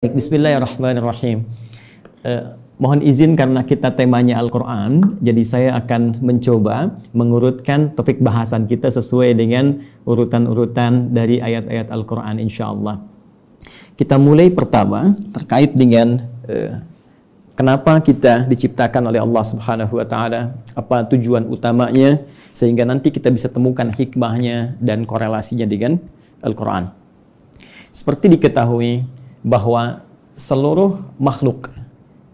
bismillahirrahmanirrahim. Eh, mohon izin karena kita temanya Al-Quran, jadi saya akan mencoba mengurutkan topik bahasan kita sesuai dengan urutan-urutan dari ayat-ayat Al-Quran insya Allah. Kita mulai pertama terkait dengan eh, kenapa kita diciptakan oleh Allah Subhanahu wa taala, apa tujuan utamanya sehingga nanti kita bisa temukan hikmahnya dan korelasinya dengan Al-Quran. Seperti diketahui, bahwa seluruh makhluk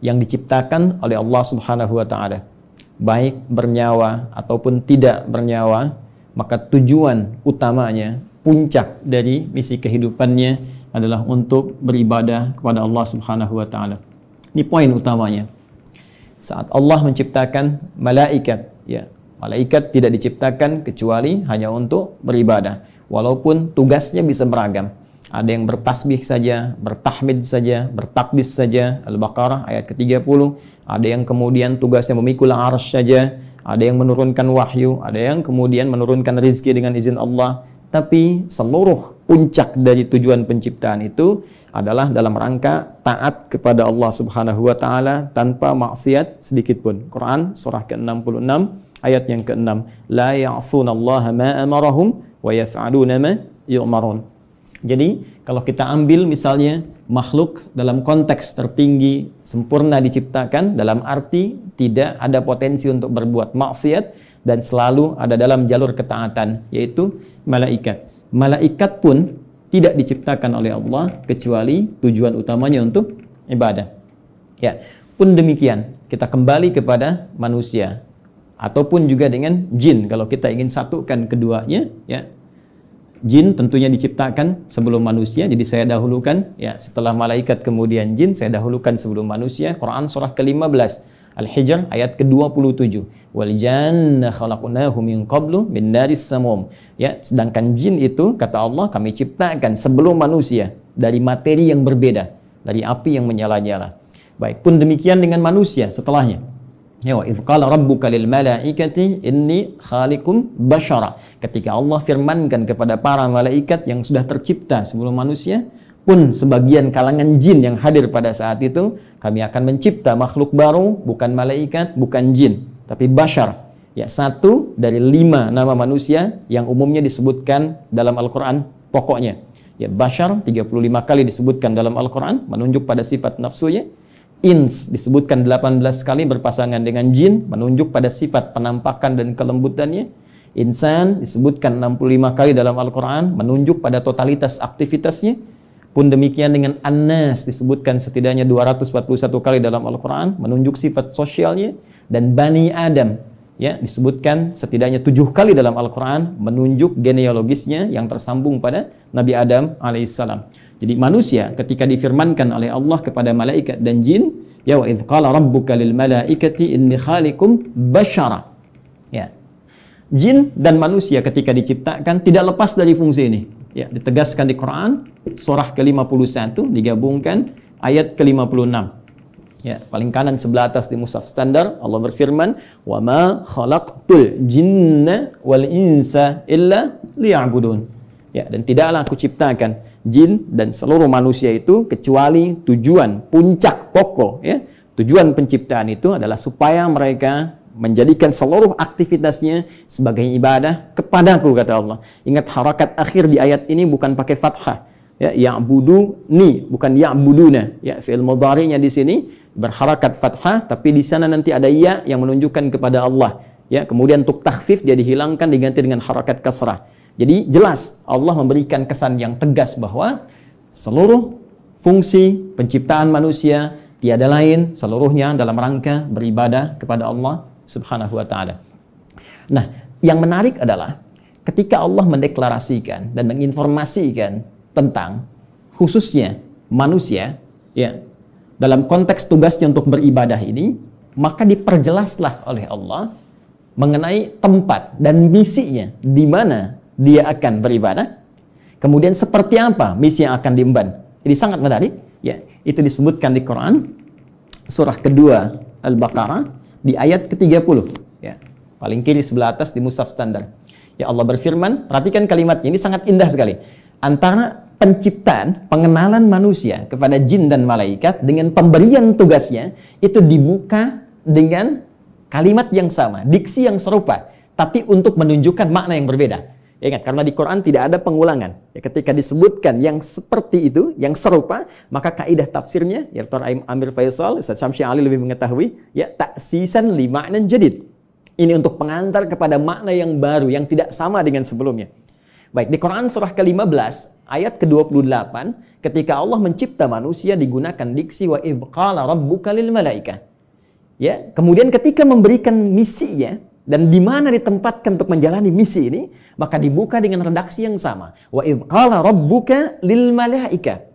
yang diciptakan oleh Allah Subhanahu wa taala baik bernyawa ataupun tidak bernyawa maka tujuan utamanya puncak dari misi kehidupannya adalah untuk beribadah kepada Allah Subhanahu wa taala. Ini poin utamanya. Saat Allah menciptakan malaikat, ya, malaikat tidak diciptakan kecuali hanya untuk beribadah, walaupun tugasnya bisa beragam ada yang bertasbih saja, bertahmid saja, bertakbis saja, Al-Baqarah ayat ke-30, ada yang kemudian tugasnya memikul arsy saja, ada yang menurunkan wahyu, ada yang kemudian menurunkan rizki dengan izin Allah, tapi seluruh puncak dari tujuan penciptaan itu adalah dalam rangka taat kepada Allah Subhanahu wa taala tanpa maksiat sedikit pun. Quran surah ke-66 ayat yang ke-6, la ya'sunallaha ma amarahum wa yaf'aluna ma jadi kalau kita ambil misalnya makhluk dalam konteks tertinggi sempurna diciptakan dalam arti tidak ada potensi untuk berbuat maksiat dan selalu ada dalam jalur ketaatan yaitu malaikat. Malaikat pun tidak diciptakan oleh Allah kecuali tujuan utamanya untuk ibadah. Ya, pun demikian kita kembali kepada manusia ataupun juga dengan jin kalau kita ingin satukan keduanya ya jin tentunya diciptakan sebelum manusia jadi saya dahulukan ya setelah malaikat kemudian jin saya dahulukan sebelum manusia Quran surah ke-15 Al-Hijr ayat ke-27 wal janna khalaqnahu min qablu min naris samum ya sedangkan jin itu kata Allah kami ciptakan sebelum manusia dari materi yang berbeda dari api yang menyala-nyala baik pun demikian dengan manusia setelahnya Ya, idh qala rabbuka lil malaikati inni khaliqum bashara. Ketika Allah firmankan kepada para malaikat yang sudah tercipta sebelum manusia, pun sebagian kalangan jin yang hadir pada saat itu, kami akan mencipta makhluk baru, bukan malaikat, bukan jin, tapi bashar. Ya, satu dari lima nama manusia yang umumnya disebutkan dalam Al-Quran pokoknya. Ya, bashar 35 kali disebutkan dalam Al-Quran, menunjuk pada sifat nafsunya Ins disebutkan 18 kali berpasangan dengan jin menunjuk pada sifat penampakan dan kelembutannya. Insan disebutkan 65 kali dalam Al-Qur'an menunjuk pada totalitas aktivitasnya. Pun demikian dengan Anas disebutkan setidaknya 241 kali dalam Al-Qur'an menunjuk sifat sosialnya dan Bani Adam ya disebutkan setidaknya tujuh kali dalam Al-Qur'an menunjuk genealogisnya yang tersambung pada Nabi Adam alaihissalam. Jadi manusia ketika difirmankan oleh Allah kepada malaikat dan jin, ya wa idh qala rabbuka lil malaikati inni khaliqum basyara. Ya. Jin dan manusia ketika diciptakan tidak lepas dari fungsi ini. Ya, ditegaskan di Quran surah ke-51 digabungkan ayat ke-56. Ya, paling kanan sebelah atas di mushaf standar Allah berfirman, "Wa ma khalaqtul jinna wal insa illa liya'budun." Ya, dan tidaklah aku ciptakan jin dan seluruh manusia itu kecuali tujuan puncak pokok ya. Tujuan penciptaan itu adalah supaya mereka menjadikan seluruh aktivitasnya sebagai ibadah kepadaku kata Allah. Ingat harakat akhir di ayat ini bukan pakai fathah. Ya, ya'budu ni bukan ya'buduna. Ya, fi'il mudhari'nya di sini berharakat fathah tapi di sana nanti ada ya yang menunjukkan kepada Allah. Ya, kemudian untuk takhfif dia dihilangkan diganti dengan harakat kasrah. Jadi jelas Allah memberikan kesan yang tegas bahwa seluruh fungsi penciptaan manusia tiada lain seluruhnya dalam rangka beribadah kepada Allah Subhanahu wa taala. Nah, yang menarik adalah ketika Allah mendeklarasikan dan menginformasikan tentang khususnya manusia ya dalam konteks tugasnya untuk beribadah ini, maka diperjelaslah oleh Allah mengenai tempat dan misinya di mana dia akan beribadah. Kemudian seperti apa misi yang akan diemban? Ini sangat menarik. Ya, itu disebutkan di Quran surah kedua Al-Baqarah di ayat ke-30. Ya, paling kiri sebelah atas di Musaf standar. Ya Allah berfirman, perhatikan kalimatnya ini sangat indah sekali. Antara penciptaan, pengenalan manusia kepada jin dan malaikat dengan pemberian tugasnya itu dibuka dengan kalimat yang sama, diksi yang serupa, tapi untuk menunjukkan makna yang berbeda. Ya, ingat, kan? karena di Quran tidak ada pengulangan. Ya, ketika disebutkan yang seperti itu, yang serupa, maka kaidah tafsirnya, ya Tuan Amir Faisal, Ustaz Syamsi Ali lebih mengetahui, ya taksisan lima dan jadid. Ini untuk pengantar kepada makna yang baru, yang tidak sama dengan sebelumnya. Baik, di Quran surah ke-15, ayat ke-28, ketika Allah mencipta manusia digunakan diksi wa ibqala rabbuka lil malaika. Ya, kemudian ketika memberikan misinya, dan di mana ditempatkan untuk menjalani misi ini maka dibuka dengan redaksi yang sama wa qala rabbuka lil malaika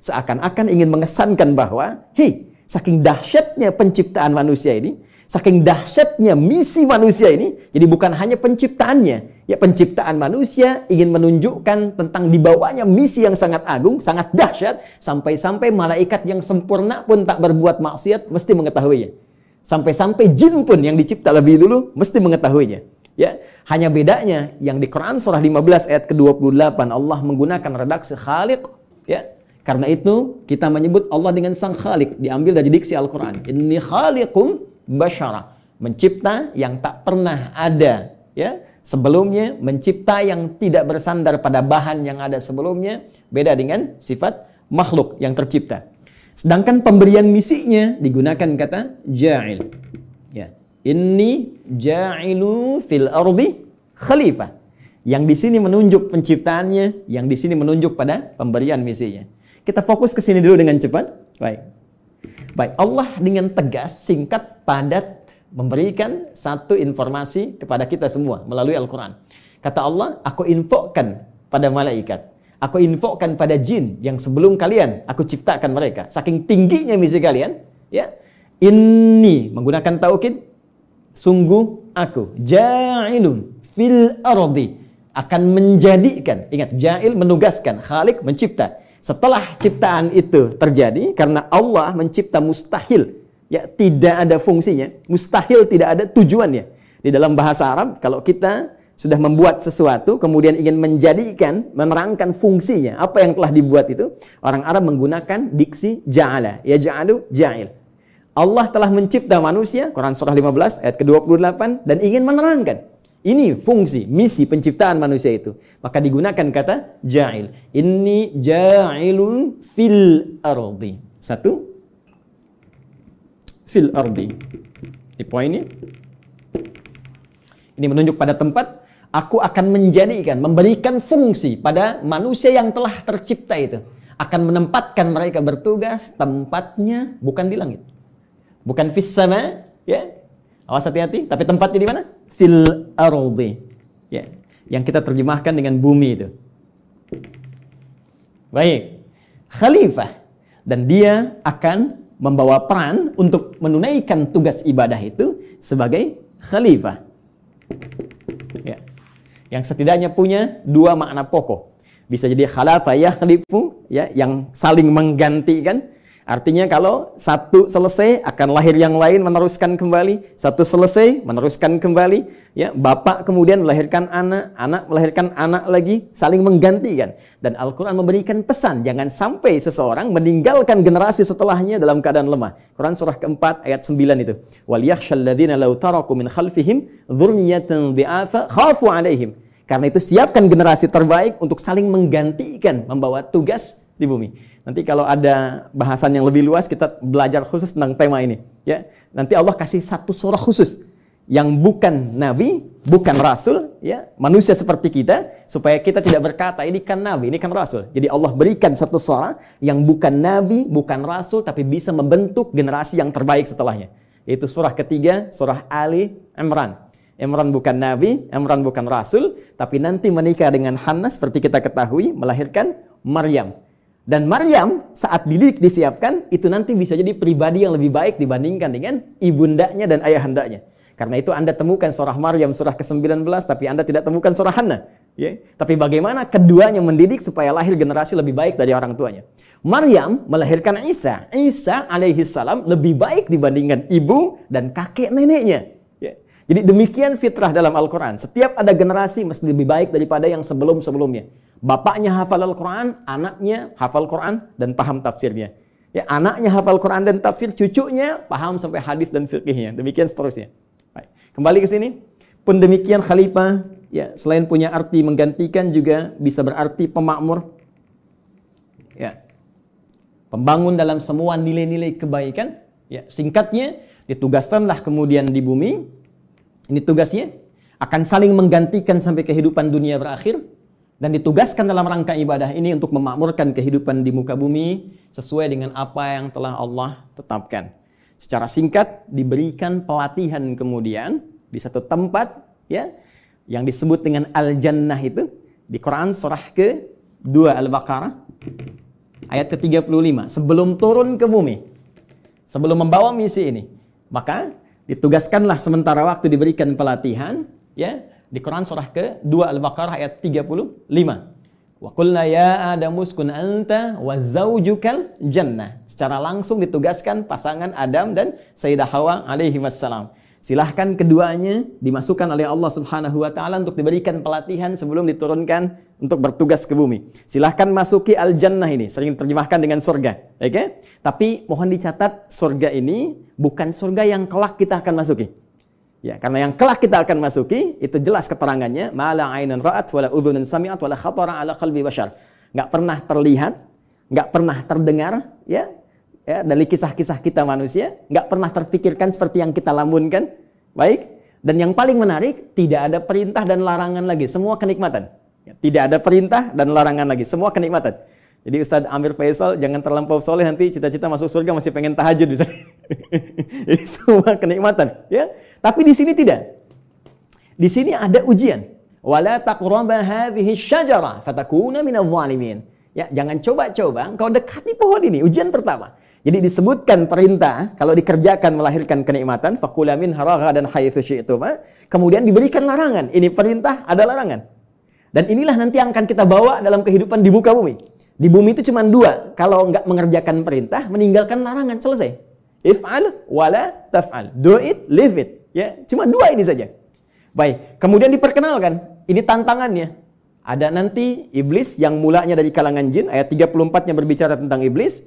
seakan-akan ingin mengesankan bahwa hei saking dahsyatnya penciptaan manusia ini saking dahsyatnya misi manusia ini jadi bukan hanya penciptaannya ya penciptaan manusia ingin menunjukkan tentang dibawanya misi yang sangat agung sangat dahsyat sampai-sampai malaikat yang sempurna pun tak berbuat maksiat mesti mengetahuinya Sampai-sampai jin pun yang dicipta lebih dulu mesti mengetahuinya. Ya, hanya bedanya yang di Quran surah 15 ayat ke-28 Allah menggunakan redaksi Khalik. ya. Karena itu kita menyebut Allah dengan Sang Khalik diambil dari diksi Al-Qur'an. Ini Khalikum basyara, mencipta yang tak pernah ada, ya. Sebelumnya mencipta yang tidak bersandar pada bahan yang ada sebelumnya, beda dengan sifat makhluk yang tercipta. Sedangkan pemberian misinya digunakan kata ja'il. Ya. ini ja'ilu fil ardi khalifah. Yang di sini menunjuk penciptaannya, yang di sini menunjuk pada pemberian misinya. Kita fokus ke sini dulu dengan cepat. Baik. Baik, Allah dengan tegas, singkat, padat memberikan satu informasi kepada kita semua melalui Al-Qur'an. Kata Allah, aku infokan pada malaikat. Aku infokan pada jin yang sebelum kalian aku ciptakan mereka. Saking tingginya misi kalian, ya. ini menggunakan taukid sungguh aku ja'ilun fil ardi akan menjadikan. Ingat, ja'il menugaskan, khalik mencipta. Setelah ciptaan itu terjadi karena Allah mencipta mustahil ya tidak ada fungsinya, mustahil tidak ada tujuannya. Di dalam bahasa Arab kalau kita sudah membuat sesuatu kemudian ingin menjadikan menerangkan fungsinya apa yang telah dibuat itu orang Arab menggunakan diksi ja'ala ya ja'alu ja'il Allah telah mencipta manusia Quran surah 15 ayat ke-28 dan ingin menerangkan ini fungsi misi penciptaan manusia itu maka digunakan kata ja'il ini ja'ilun fil ardi satu fil ardi di poinnya ini menunjuk pada tempat Aku akan menjadikan, memberikan fungsi pada manusia yang telah tercipta itu. Akan menempatkan mereka bertugas tempatnya bukan di langit. Bukan fis ya. Awas hati-hati, tapi tempatnya di mana? Fil ardi. Ya. Yang kita terjemahkan dengan bumi itu. Baik. Khalifah dan dia akan membawa peran untuk menunaikan tugas ibadah itu sebagai khalifah yang setidaknya punya dua makna pokok. Bisa jadi khalafa yakhlifu ya yang saling menggantikan. Artinya kalau satu selesai akan lahir yang lain meneruskan kembali, satu selesai meneruskan kembali, ya bapak kemudian melahirkan anak, anak melahirkan anak lagi, saling menggantikan. Dan Al-Qur'an memberikan pesan jangan sampai seseorang meninggalkan generasi setelahnya dalam keadaan lemah. Quran surah keempat ayat 9 itu. Wal yakhshalladzina law taraku min khalfihim dzurriyyatan dha'afa khafu 'alaihim. Karena itu siapkan generasi terbaik untuk saling menggantikan membawa tugas di bumi. Nanti kalau ada bahasan yang lebih luas kita belajar khusus tentang tema ini, ya. Nanti Allah kasih satu surah khusus yang bukan nabi, bukan rasul, ya, manusia seperti kita supaya kita tidak berkata ini kan nabi, ini kan rasul. Jadi Allah berikan satu surah yang bukan nabi, bukan rasul tapi bisa membentuk generasi yang terbaik setelahnya. Yaitu surah ketiga, surah Ali Imran. Imran bukan nabi, Imran bukan rasul, tapi nanti menikah dengan Hana seperti kita ketahui melahirkan Maryam. Dan Maryam saat dididik disiapkan itu nanti bisa jadi pribadi yang lebih baik dibandingkan dengan ibundanya dan ayahandanya. Karena itu Anda temukan surah Maryam surah ke-19 tapi Anda tidak temukan surah Hana. Ya. Tapi bagaimana keduanya mendidik supaya lahir generasi lebih baik dari orang tuanya. Maryam melahirkan Isa. Isa alaihi salam lebih baik dibandingkan ibu dan kakek neneknya. Jadi demikian fitrah dalam Al-Quran. Setiap ada generasi mesti lebih baik daripada yang sebelum-sebelumnya. Bapaknya hafal Al-Quran, anaknya hafal Quran dan paham tafsirnya. Ya, anaknya hafal Quran dan tafsir, cucunya paham sampai hadis dan fikihnya. Demikian seterusnya. Baik. Kembali ke sini. Pun demikian khalifah, ya selain punya arti menggantikan juga bisa berarti pemakmur. Ya. Pembangun dalam semua nilai-nilai kebaikan. Ya, singkatnya ditugaskanlah kemudian di bumi ini tugasnya akan saling menggantikan sampai kehidupan dunia berakhir dan ditugaskan dalam rangka ibadah ini untuk memakmurkan kehidupan di muka bumi sesuai dengan apa yang telah Allah tetapkan. Secara singkat diberikan pelatihan kemudian di satu tempat ya yang disebut dengan al-jannah itu di Quran surah ke-2 Al-Baqarah ayat ke-35 sebelum turun ke bumi sebelum membawa misi ini maka ditugaskanlah sementara waktu diberikan pelatihan ya di Quran surah ke-2 Al-Baqarah ayat 35 wa qulna ya adam uskun anta wa zaujukal jannah secara langsung ditugaskan pasangan Adam dan Sayyidah Hawa alaihi wassalam Silahkan keduanya dimasukkan oleh Allah Subhanahu wa taala untuk diberikan pelatihan sebelum diturunkan untuk bertugas ke bumi. Silahkan masuki al-jannah ini, sering terjemahkan dengan surga, oke? Okay? Tapi mohon dicatat surga ini bukan surga yang kelak kita akan masuki. Ya, karena yang kelak kita akan masuki itu jelas keterangannya, mala ainan ra'at wala udhunun sami'at wala khatara ala kalbi bashar. Enggak pernah terlihat, enggak pernah terdengar, ya, ya, dari kisah-kisah kita manusia, nggak pernah terpikirkan seperti yang kita lamunkan. Baik, dan yang paling menarik, tidak ada perintah dan larangan lagi, semua kenikmatan. Ya, tidak ada perintah dan larangan lagi, semua kenikmatan. Jadi Ustadz Amir Faisal jangan terlampau soleh nanti cita-cita masuk surga masih pengen tahajud bisa. Jadi semua kenikmatan, ya. Tapi di sini tidak. Di sini ada ujian. Wala taqraba hadhihi syajara fatakuna minadh Ya, jangan coba-coba engkau dekati pohon ini. Ujian pertama. Jadi disebutkan perintah kalau dikerjakan melahirkan kenikmatan fakula min haraga dan haitsu Kemudian diberikan larangan. Ini perintah, ada larangan. Dan inilah nanti yang akan kita bawa dalam kehidupan di muka bumi. Di bumi itu cuma dua. Kalau nggak mengerjakan perintah, meninggalkan larangan, selesai. If'al wala taf'al. Do it, leave it. Ya, cuma dua ini saja. Baik, kemudian diperkenalkan. Ini tantangannya. Ada nanti iblis yang mulanya dari kalangan jin, ayat tiga 34 yang berbicara tentang iblis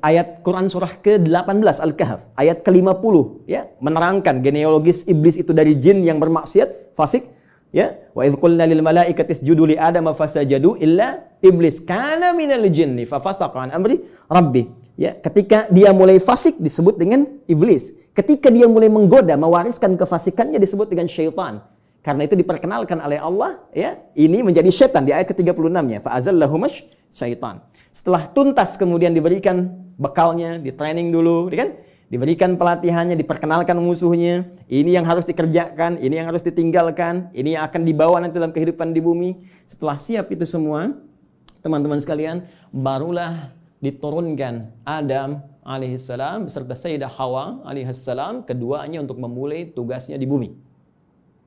ayat Quran surah ke-18 Al-Kahf ayat ke-50 ya menerangkan genealogis iblis itu dari jin yang bermaksiat fasik ya wa idz qulna lil malaikati isjudu li adama fasajadu illa iblis kana minal jinni fafasaqa an amri rabbi ya ketika dia mulai fasik disebut dengan iblis ketika dia mulai menggoda mewariskan kefasikannya disebut dengan syaitan karena itu diperkenalkan oleh Allah ya ini menjadi setan di ayat ke-36 nya fa azallahum syaitan setelah tuntas kemudian diberikan bekalnya, di training dulu, ya kan? Diberikan pelatihannya, diperkenalkan musuhnya. Ini yang harus dikerjakan, ini yang harus ditinggalkan, ini yang akan dibawa nanti dalam kehidupan di bumi. Setelah siap itu semua, teman-teman sekalian, barulah diturunkan Adam alaihissalam beserta Sayyidah Hawa alaihissalam keduanya untuk memulai tugasnya di bumi.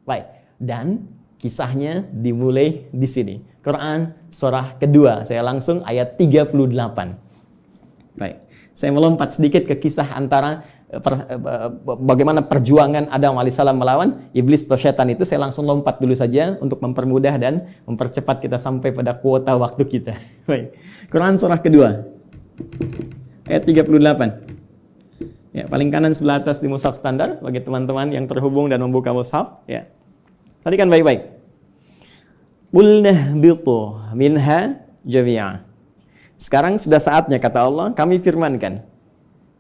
Baik, dan Kisahnya dimulai di sini. Quran surah kedua. Saya langsung ayat 38. Baik. Saya melompat sedikit ke kisah antara eh, per, eh, eh, bagaimana perjuangan Adam alaihissalam melawan iblis atau setan itu saya langsung lompat dulu saja untuk mempermudah dan mempercepat kita sampai pada kuota waktu kita. Baik. Quran surah kedua ayat 38. Ya, paling kanan sebelah atas di mushaf standar bagi teman-teman yang terhubung dan membuka mushaf, ya. Perhatikan baik-baik. Qulna bitu minha jami'a. Sekarang sudah saatnya kata Allah kami firmankan.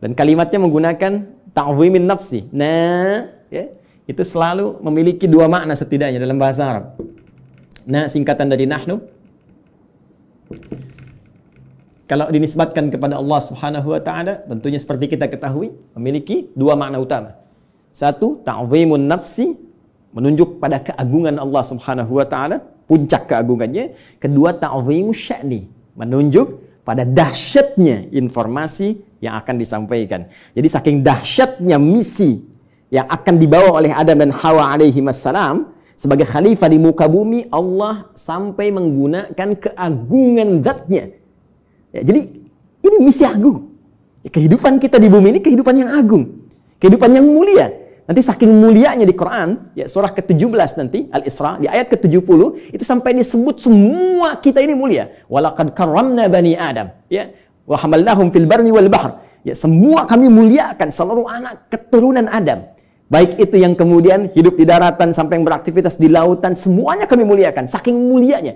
Dan kalimatnya menggunakan ta'zimin nafsi. Nah, ya, itu selalu memiliki dua makna setidaknya dalam bahasa Arab. Nah, singkatan dari nahnu kalau dinisbatkan kepada Allah Subhanahu wa taala, tentunya seperti kita ketahui memiliki dua makna utama. Satu, ta'zimun nafsi, menunjuk pada keagungan Allah Subhanahu wa taala, puncak keagungannya. Kedua ta'zimu sya'ni, menunjuk pada dahsyatnya informasi yang akan disampaikan. Jadi saking dahsyatnya misi yang akan dibawa oleh Adam dan Hawa alaihi wassalam sebagai khalifah di muka bumi Allah sampai menggunakan keagungan zatnya. Ya, jadi ini misi agung. Ya, kehidupan kita di bumi ini kehidupan yang agung, kehidupan yang mulia Nanti saking mulianya di Quran, ya surah ke-17 nanti, Al-Isra, di ayat ke-70, itu sampai disebut semua kita ini mulia. Walakad karamna bani Adam. Ya, Wahamalnahum fil barni wal bahr. Ya, semua kami muliakan seluruh anak keturunan Adam. Baik itu yang kemudian hidup di daratan sampai yang beraktivitas di lautan, semuanya kami muliakan, saking mulianya.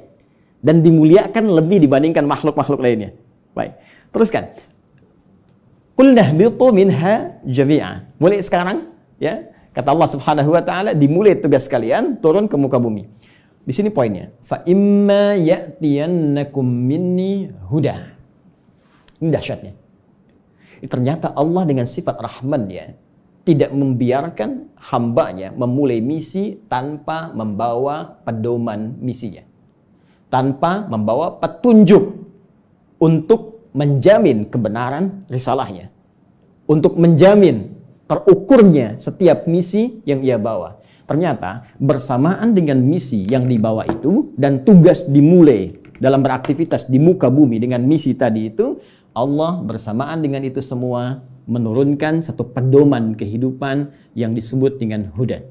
Dan dimuliakan lebih dibandingkan makhluk-makhluk lainnya. Baik, teruskan. Kulnahbitu minha jami'ah. Mulai sekarang, ya kata Allah Subhanahu wa taala dimulai tugas kalian turun ke muka bumi di sini poinnya fa imma ya'tiyannakum minni huda ini dahsyatnya ternyata Allah dengan sifat rahman ya tidak membiarkan hambanya memulai misi tanpa membawa pedoman misinya tanpa membawa petunjuk untuk menjamin kebenaran risalahnya untuk menjamin terukurnya setiap misi yang ia bawa. Ternyata bersamaan dengan misi yang dibawa itu dan tugas dimulai dalam beraktivitas di muka bumi dengan misi tadi itu, Allah bersamaan dengan itu semua menurunkan satu pedoman kehidupan yang disebut dengan hudan.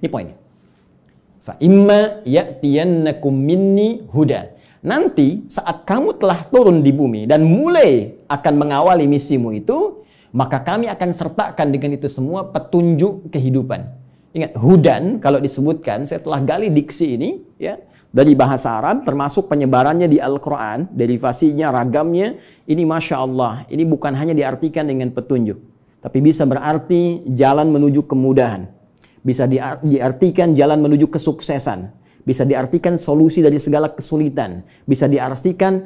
Ini poinnya. Fa imma ya'tiyannakum minni huda. Nanti saat kamu telah turun di bumi dan mulai akan mengawali misimu itu, maka kami akan sertakan dengan itu semua petunjuk kehidupan. Ingat, hudan kalau disebutkan, saya telah gali diksi ini ya dari bahasa Arab termasuk penyebarannya di Al-Quran, derivasinya, ragamnya, ini Masya Allah, ini bukan hanya diartikan dengan petunjuk, tapi bisa berarti jalan menuju kemudahan, bisa diartikan jalan menuju kesuksesan, bisa diartikan solusi dari segala kesulitan, bisa diartikan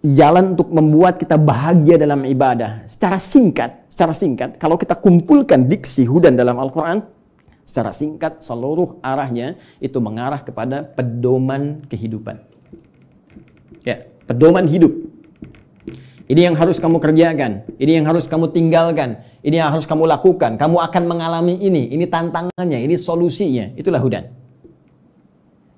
jalan untuk membuat kita bahagia dalam ibadah. Secara singkat, Secara singkat, kalau kita kumpulkan diksi hudan dalam Al-Quran, secara singkat seluruh arahnya itu mengarah kepada pedoman kehidupan. Ya, pedoman hidup. Ini yang harus kamu kerjakan, ini yang harus kamu tinggalkan, ini yang harus kamu lakukan. Kamu akan mengalami ini, ini tantangannya, ini solusinya. Itulah hudan.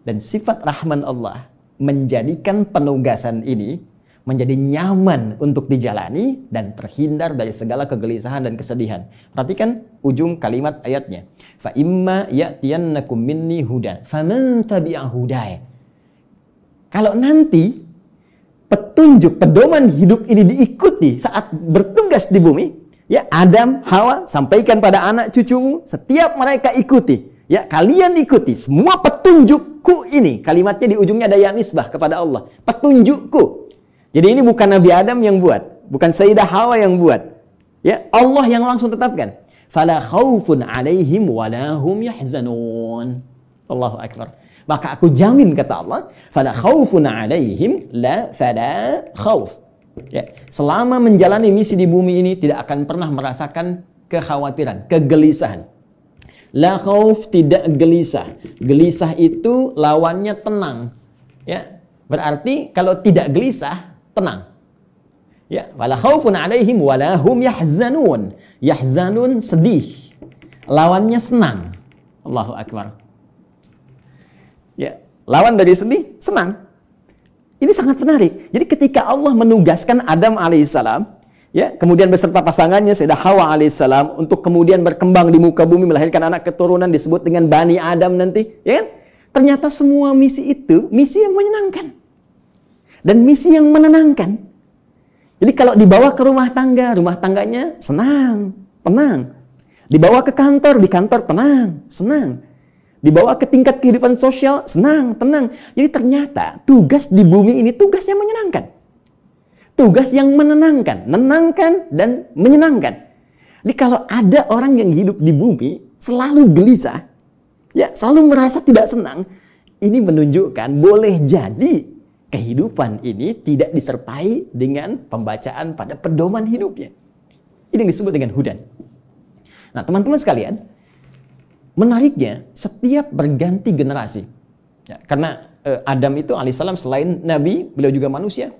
Dan sifat rahman Allah menjadikan penugasan ini menjadi nyaman untuk dijalani dan terhindar dari segala kegelisahan dan kesedihan. Perhatikan ujung kalimat ayatnya. Fa imma ya'tiyannakum minni huda faman tabi'a huday. Kalau nanti petunjuk pedoman hidup ini diikuti saat bertugas di bumi, ya Adam, Hawa sampaikan pada anak cucumu, setiap mereka ikuti. Ya, kalian ikuti semua petunjukku ini. Kalimatnya di ujungnya ada ya nisbah kepada Allah. Petunjukku jadi ini bukan Nabi Adam yang buat, bukan Sayyidah Hawa yang buat. Ya, Allah yang langsung tetapkan. Fala khaufun alaihim wa lahum yahzanun. Allahu akbar. Maka aku jamin kata Allah, fala khaufun alaihim la fala khauf. Ya, selama menjalani misi di bumi ini tidak akan pernah merasakan kekhawatiran, kegelisahan. La khauf tidak gelisah. Gelisah itu lawannya tenang. Ya, berarti kalau tidak gelisah tenang. Ya, wala khaufun alaihim wala hum yahzanun. Yahzanun sedih. Lawannya senang. Allahu akbar. Ya, lawan dari sedih senang. Ini sangat menarik. Jadi ketika Allah menugaskan Adam alaihissalam, ya, kemudian beserta pasangannya Sayyidah Hawa alaihissalam untuk kemudian berkembang di muka bumi melahirkan anak keturunan disebut dengan Bani Adam nanti, ya kan? Ternyata semua misi itu misi yang menyenangkan dan misi yang menenangkan. Jadi kalau dibawa ke rumah tangga, rumah tangganya senang, tenang. Dibawa ke kantor, di kantor tenang, senang. Dibawa ke tingkat kehidupan sosial, senang, tenang. Jadi ternyata tugas di bumi ini tugas yang menyenangkan. Tugas yang menenangkan, menenangkan dan menyenangkan. Jadi kalau ada orang yang hidup di bumi selalu gelisah, ya selalu merasa tidak senang, ini menunjukkan boleh jadi kehidupan ini tidak disertai dengan pembacaan pada pedoman hidupnya. Ini yang disebut dengan hudan. Nah, teman-teman sekalian, menariknya setiap berganti generasi, ya, karena eh, Adam itu alaihissalam selain nabi, beliau juga manusia.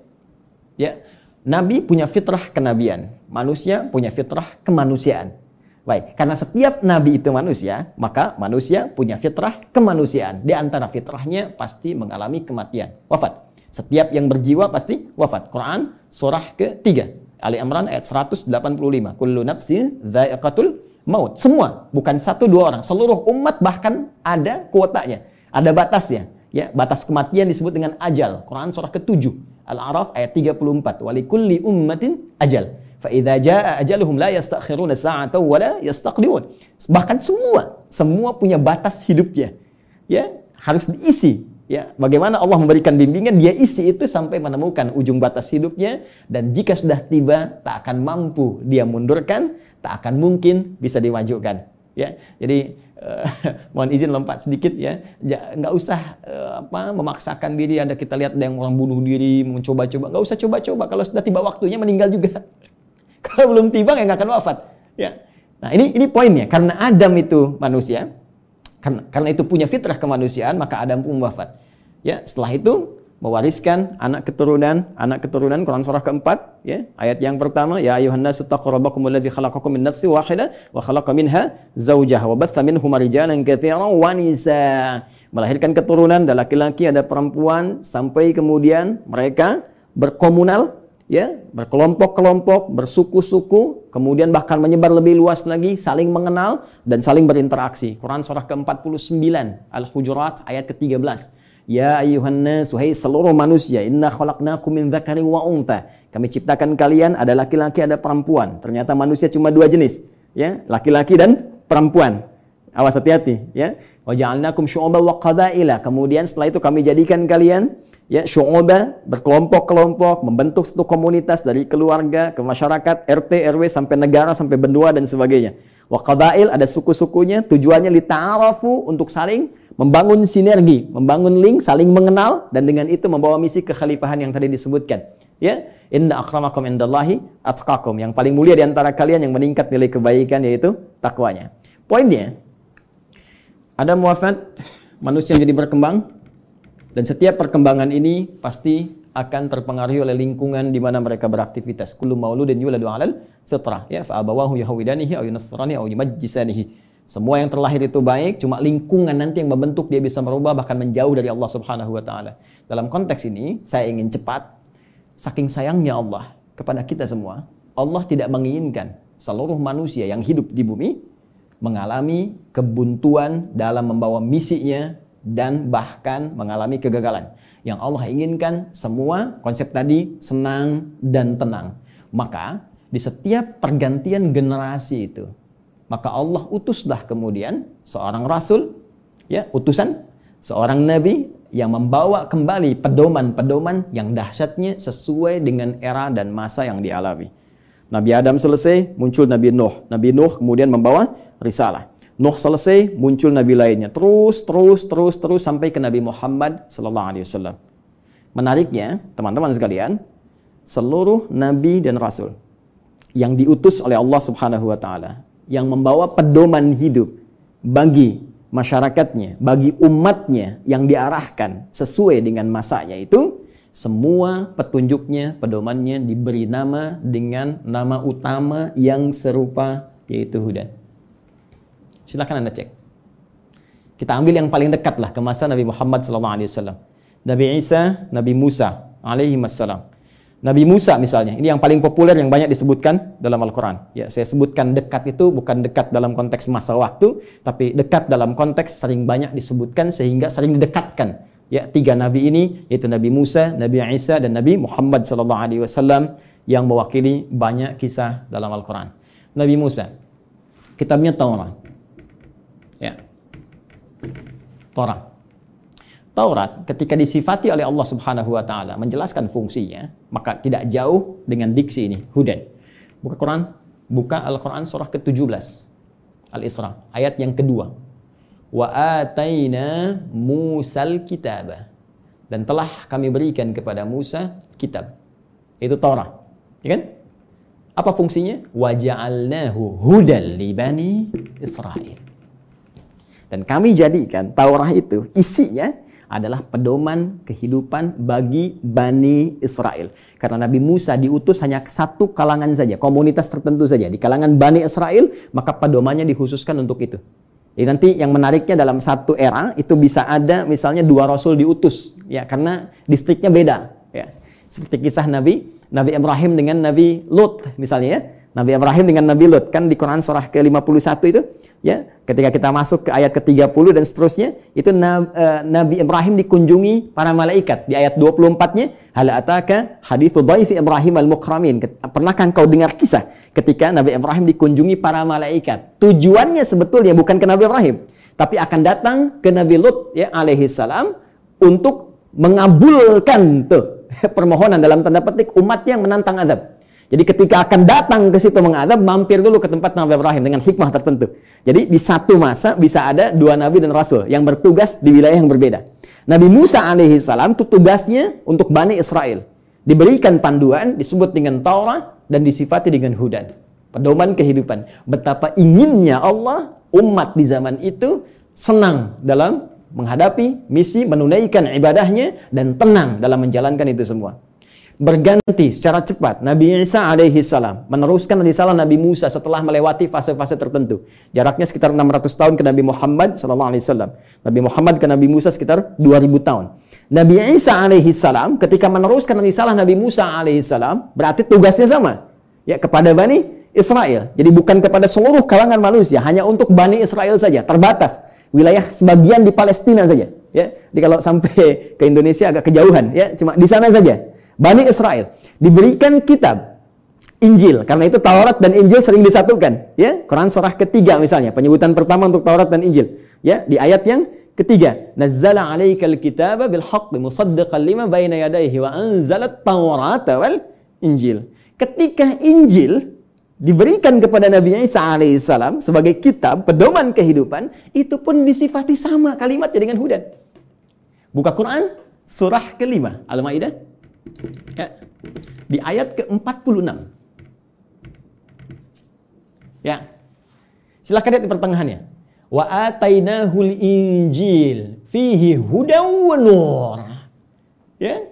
Ya, nabi punya fitrah kenabian, manusia punya fitrah kemanusiaan. Baik, karena setiap nabi itu manusia, maka manusia punya fitrah kemanusiaan. Di antara fitrahnya pasti mengalami kematian, wafat. Setiap yang berjiwa pasti wafat. Quran surah ketiga. Ali Imran ayat 185. Kullu nafsin dha'iqatul maut. Semua, bukan satu dua orang. Seluruh umat bahkan ada kuotanya. Ada batasnya. Ya, batas kematian disebut dengan ajal. Quran surah ke-7. Al-A'raf ayat 34. Wali kulli ummatin ajal. Fa'idha ja'a ajaluhum la yastakhiruna sa'ata wa la yastaqdimun. Bahkan semua, semua punya batas hidupnya. Ya, harus diisi Ya, bagaimana Allah memberikan bimbingan, dia isi itu sampai menemukan ujung batas hidupnya dan jika sudah tiba tak akan mampu dia mundurkan, tak akan mungkin bisa dimajukan. Ya, jadi eh, mohon izin lompat sedikit ya, nggak usah eh, apa memaksakan diri. Ada kita lihat ada yang orang bunuh diri, mencoba-coba, nggak usah coba-coba. Kalau sudah tiba waktunya meninggal juga. Kalau belum tiba nggak akan wafat. Ya, nah ini ini poinnya karena Adam itu manusia karena itu punya fitrah kemanusiaan maka Adam pun wafat. Ya, setelah itu mewariskan anak keturunan, anak keturunan Quran surah keempat, ya, ayat yang pertama, ya ayuhan nasu taqrabakum alladzi khalaqakum min nafsi wahidah wa khalaqa minha zawjah wa batha minhum rijalan katsiran wa nisa. Melahirkan keturunan ada laki-laki, ada perempuan sampai kemudian mereka berkomunal ya berkelompok-kelompok, bersuku-suku, kemudian bahkan menyebar lebih luas lagi, saling mengenal dan saling berinteraksi. Quran surah ke-49 Al-Hujurat ayat ke-13. Ya ayuhan nas, seluruh manusia, inna khalaqnakum min dzakarin wa untha. Kami ciptakan kalian ada laki-laki ada perempuan. Ternyata manusia cuma dua jenis, ya, laki-laki dan perempuan. Awas hati-hati, ya. Wa ja'alnakum syu'uban wa qabaila. Kemudian setelah itu kami jadikan kalian ya syu'uba berkelompok-kelompok membentuk satu komunitas dari keluarga ke masyarakat RT RW sampai negara sampai benua dan sebagainya wa qabail ada suku-sukunya tujuannya lita'arafu untuk saling membangun sinergi membangun link saling mengenal dan dengan itu membawa misi kekhalifahan yang tadi disebutkan ya inna akramakum indallahi atqakum yang paling mulia di antara kalian yang meningkat nilai kebaikan yaitu takwanya poinnya ada muafat manusia yang jadi berkembang dan setiap perkembangan ini pasti akan terpengaruh oleh lingkungan di mana mereka beraktivitas. Kullu mauludin yuladu 'alal fitrah, ya fa abawahu yahwidanihi aw yunasrani aw yumajjisanihi. Semua yang terlahir itu baik, cuma lingkungan nanti yang membentuk dia bisa merubah bahkan menjauh dari Allah Subhanahu wa taala. Dalam konteks ini, saya ingin cepat saking sayangnya Allah kepada kita semua, Allah tidak menginginkan seluruh manusia yang hidup di bumi mengalami kebuntuan dalam membawa misinya dan bahkan mengalami kegagalan. Yang Allah inginkan semua konsep tadi senang dan tenang. Maka di setiap pergantian generasi itu, maka Allah utuslah kemudian seorang rasul, ya utusan, seorang nabi yang membawa kembali pedoman-pedoman yang dahsyatnya sesuai dengan era dan masa yang dialami. Nabi Adam selesai, muncul Nabi Nuh. Nabi Nuh kemudian membawa risalah. Nuh selesai, muncul nabi lainnya. Terus, terus, terus, terus sampai ke Nabi Muhammad sallallahu Menariknya, teman-teman sekalian, seluruh nabi dan rasul yang diutus oleh Allah Subhanahu wa taala yang membawa pedoman hidup bagi masyarakatnya, bagi umatnya yang diarahkan sesuai dengan masanya itu semua petunjuknya, pedomannya diberi nama dengan nama utama yang serupa yaitu hudan. Silahkan Anda cek. Kita ambil yang paling dekat lah ke masa Nabi Muhammad SAW. Nabi Isa, Nabi Musa alaihi wasallam. Nabi Musa misalnya, ini yang paling populer yang banyak disebutkan dalam Al-Quran. Ya, saya sebutkan dekat itu bukan dekat dalam konteks masa waktu, tapi dekat dalam konteks sering banyak disebutkan sehingga sering didekatkan. Ya, tiga nabi ini yaitu Nabi Musa, Nabi Isa dan Nabi Muhammad saw yang mewakili banyak kisah dalam Al-Quran. Nabi Musa, kitabnya Taurat. Taurat. Taurat ketika disifati oleh Allah Subhanahu wa taala menjelaskan fungsinya, maka tidak jauh dengan diksi ini, hudan. Buka Quran, buka Al-Quran surah ke-17. Al-Isra, ayat yang kedua. Wa ataina Musal kitaba. Dan telah kami berikan kepada Musa kitab. Itu Taurat. Ya kan? Apa fungsinya? Wa ja'alnahu hudal li bani Israel. Dan kami jadikan Taurah itu isinya adalah pedoman kehidupan bagi Bani Israel. Karena Nabi Musa diutus hanya satu kalangan saja, komunitas tertentu saja. Di kalangan Bani Israel, maka pedomannya dikhususkan untuk itu. Jadi nanti yang menariknya dalam satu era itu bisa ada misalnya dua rasul diutus ya karena distriknya beda ya. Seperti kisah Nabi Nabi Ibrahim dengan Nabi Lut misalnya ya. Nabi Ibrahim dengan Nabi Lut. Kan di Quran surah ke-51 itu ya, ketika kita masuk ke ayat ke-30 dan seterusnya, itu eh, Nabi Ibrahim dikunjungi para malaikat. Di ayat 24-nya, hal ataka hadithu dhaifi Ibrahim al-mukramin. Pernahkah engkau dengar kisah ketika Nabi Ibrahim dikunjungi para malaikat? Tujuannya sebetulnya bukan ke Nabi Ibrahim, tapi akan datang ke Nabi Lut ya alaihi salam untuk mengabulkan tuh permohonan dalam tanda petik umat yang menantang azab. Jadi ketika akan datang ke situ mengadab, mampir dulu ke tempat Nabi Ibrahim dengan hikmah tertentu. Jadi di satu masa bisa ada dua nabi dan rasul yang bertugas di wilayah yang berbeda. Nabi Musa alaihi salam itu tugasnya untuk Bani Israel. Diberikan panduan, disebut dengan Taurat dan disifati dengan Hudan. Pedoman kehidupan. Betapa inginnya Allah umat di zaman itu senang dalam menghadapi misi, menunaikan ibadahnya, dan tenang dalam menjalankan itu semua berganti secara cepat. Nabi Isa alaihi salam meneruskan risalah Nabi Musa setelah melewati fase-fase tertentu. Jaraknya sekitar 600 tahun ke Nabi Muhammad sallallahu alaihi wasallam. Nabi Muhammad ke Nabi Musa sekitar 2000 tahun. Nabi Isa alaihi salam ketika meneruskan risalah Nabi Musa alaihi salam berarti tugasnya sama. Ya kepada Bani Israel. Jadi bukan kepada seluruh kalangan manusia, hanya untuk Bani Israel saja, terbatas wilayah sebagian di Palestina saja. Ya, jadi kalau sampai ke Indonesia agak kejauhan, ya cuma di sana saja. Bani Israel diberikan kitab Injil karena itu Taurat dan Injil sering disatukan ya Quran surah ketiga misalnya penyebutan pertama untuk Taurat dan Injil ya di ayat yang ketiga nazzala alaikal kitaba bil haqqi musaddiqan lima baina yadayhi wa anzalat tawrata wal Injil ketika Injil diberikan kepada Nabi Isa alaihissalam sebagai kitab pedoman kehidupan itu pun disifati sama kalimatnya dengan hudan buka Quran surah kelima Al-Maidah Ya. Di ayat ke-46. Ya. Silahkan lihat di pertengahannya. Wa atainahul injil fihi hudaw wa nur. Ya.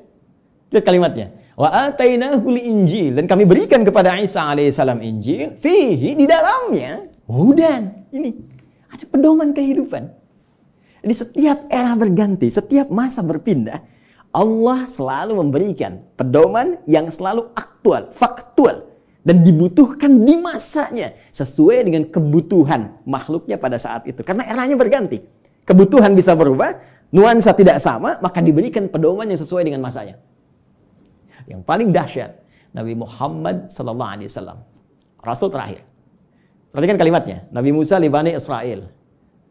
Lihat kalimatnya. Wa atainahul injil dan kami berikan kepada Isa alaihissalam injil fihi di dalamnya hudan. Ini ada pedoman kehidupan. Di setiap era berganti, setiap masa berpindah, Allah selalu memberikan pedoman yang selalu aktual, faktual dan dibutuhkan di masanya sesuai dengan kebutuhan makhluknya pada saat itu karena eranya berganti. Kebutuhan bisa berubah, nuansa tidak sama, maka diberikan pedoman yang sesuai dengan masanya. Yang paling dahsyat Nabi Muhammad SAW, rasul terakhir. Perhatikan kalimatnya, Nabi Musa libani Israel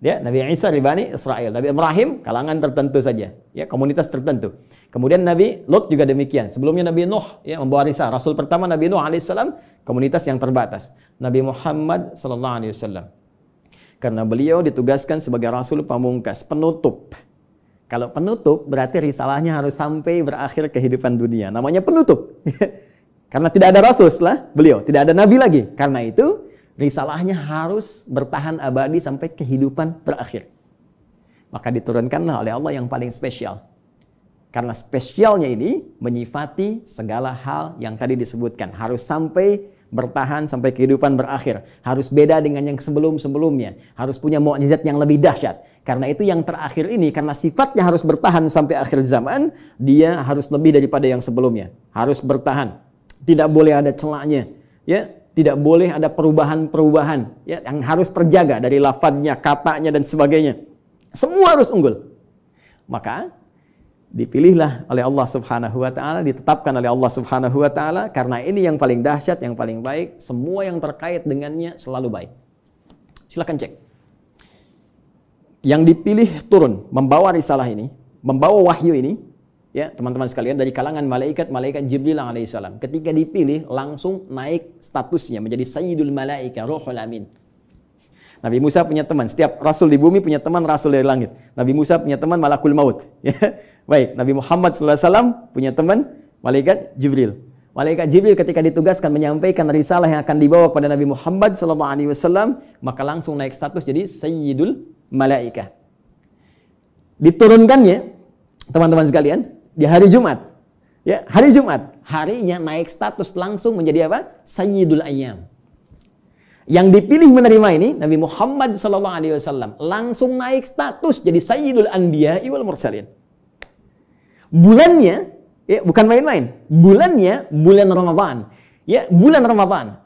ya Nabi Isa di Bani Israel, Nabi Ibrahim kalangan tertentu saja, ya komunitas tertentu. Kemudian Nabi Lot juga demikian. Sebelumnya Nabi Nuh ya membawa risalah, rasul pertama Nabi Nuh alaihissalam komunitas yang terbatas. Nabi Muhammad sallallahu alaihi wasallam karena beliau ditugaskan sebagai rasul pamungkas, penutup. Kalau penutup berarti risalahnya harus sampai berakhir kehidupan dunia. Namanya penutup. karena tidak ada rasul lah beliau, tidak ada nabi lagi. Karena itu Risalahnya harus bertahan abadi sampai kehidupan berakhir. Maka diturunkanlah oleh Allah yang paling spesial. Karena spesialnya ini menyifati segala hal yang tadi disebutkan. Harus sampai bertahan sampai kehidupan berakhir. Harus beda dengan yang sebelum-sebelumnya. Harus punya mukjizat yang lebih dahsyat. Karena itu yang terakhir ini, karena sifatnya harus bertahan sampai akhir zaman, dia harus lebih daripada yang sebelumnya. Harus bertahan. Tidak boleh ada celaknya. Ya, tidak boleh ada perubahan-perubahan ya, yang harus terjaga dari lafadznya, katanya dan sebagainya. Semua harus unggul. Maka dipilihlah oleh Allah Subhanahu wa taala, ditetapkan oleh Allah Subhanahu wa taala karena ini yang paling dahsyat, yang paling baik, semua yang terkait dengannya selalu baik. Silakan cek. Yang dipilih turun membawa risalah ini, membawa wahyu ini ya teman-teman sekalian dari kalangan malaikat malaikat Jibril alaihissalam ketika dipilih langsung naik statusnya menjadi sayyidul malaika rohul amin Nabi Musa punya teman setiap rasul di bumi punya teman rasul dari langit Nabi Musa punya teman malakul maut ya baik Nabi Muhammad SAW punya teman malaikat Jibril Malaikat Jibril ketika ditugaskan menyampaikan risalah yang akan dibawa kepada Nabi Muhammad SAW, maka langsung naik status jadi Sayyidul Malaika. Diturunkannya, teman-teman sekalian, di hari Jumat. Ya, hari Jumat, harinya naik status langsung menjadi apa? Sayyidul Ayyam. Yang dipilih menerima ini Nabi Muhammad sallallahu alaihi wasallam langsung naik status jadi Sayyidul Anbiya wal Mursalin. Bulannya ya bukan main-main. Bulannya bulan Ramadan. Ya, bulan Ramadan.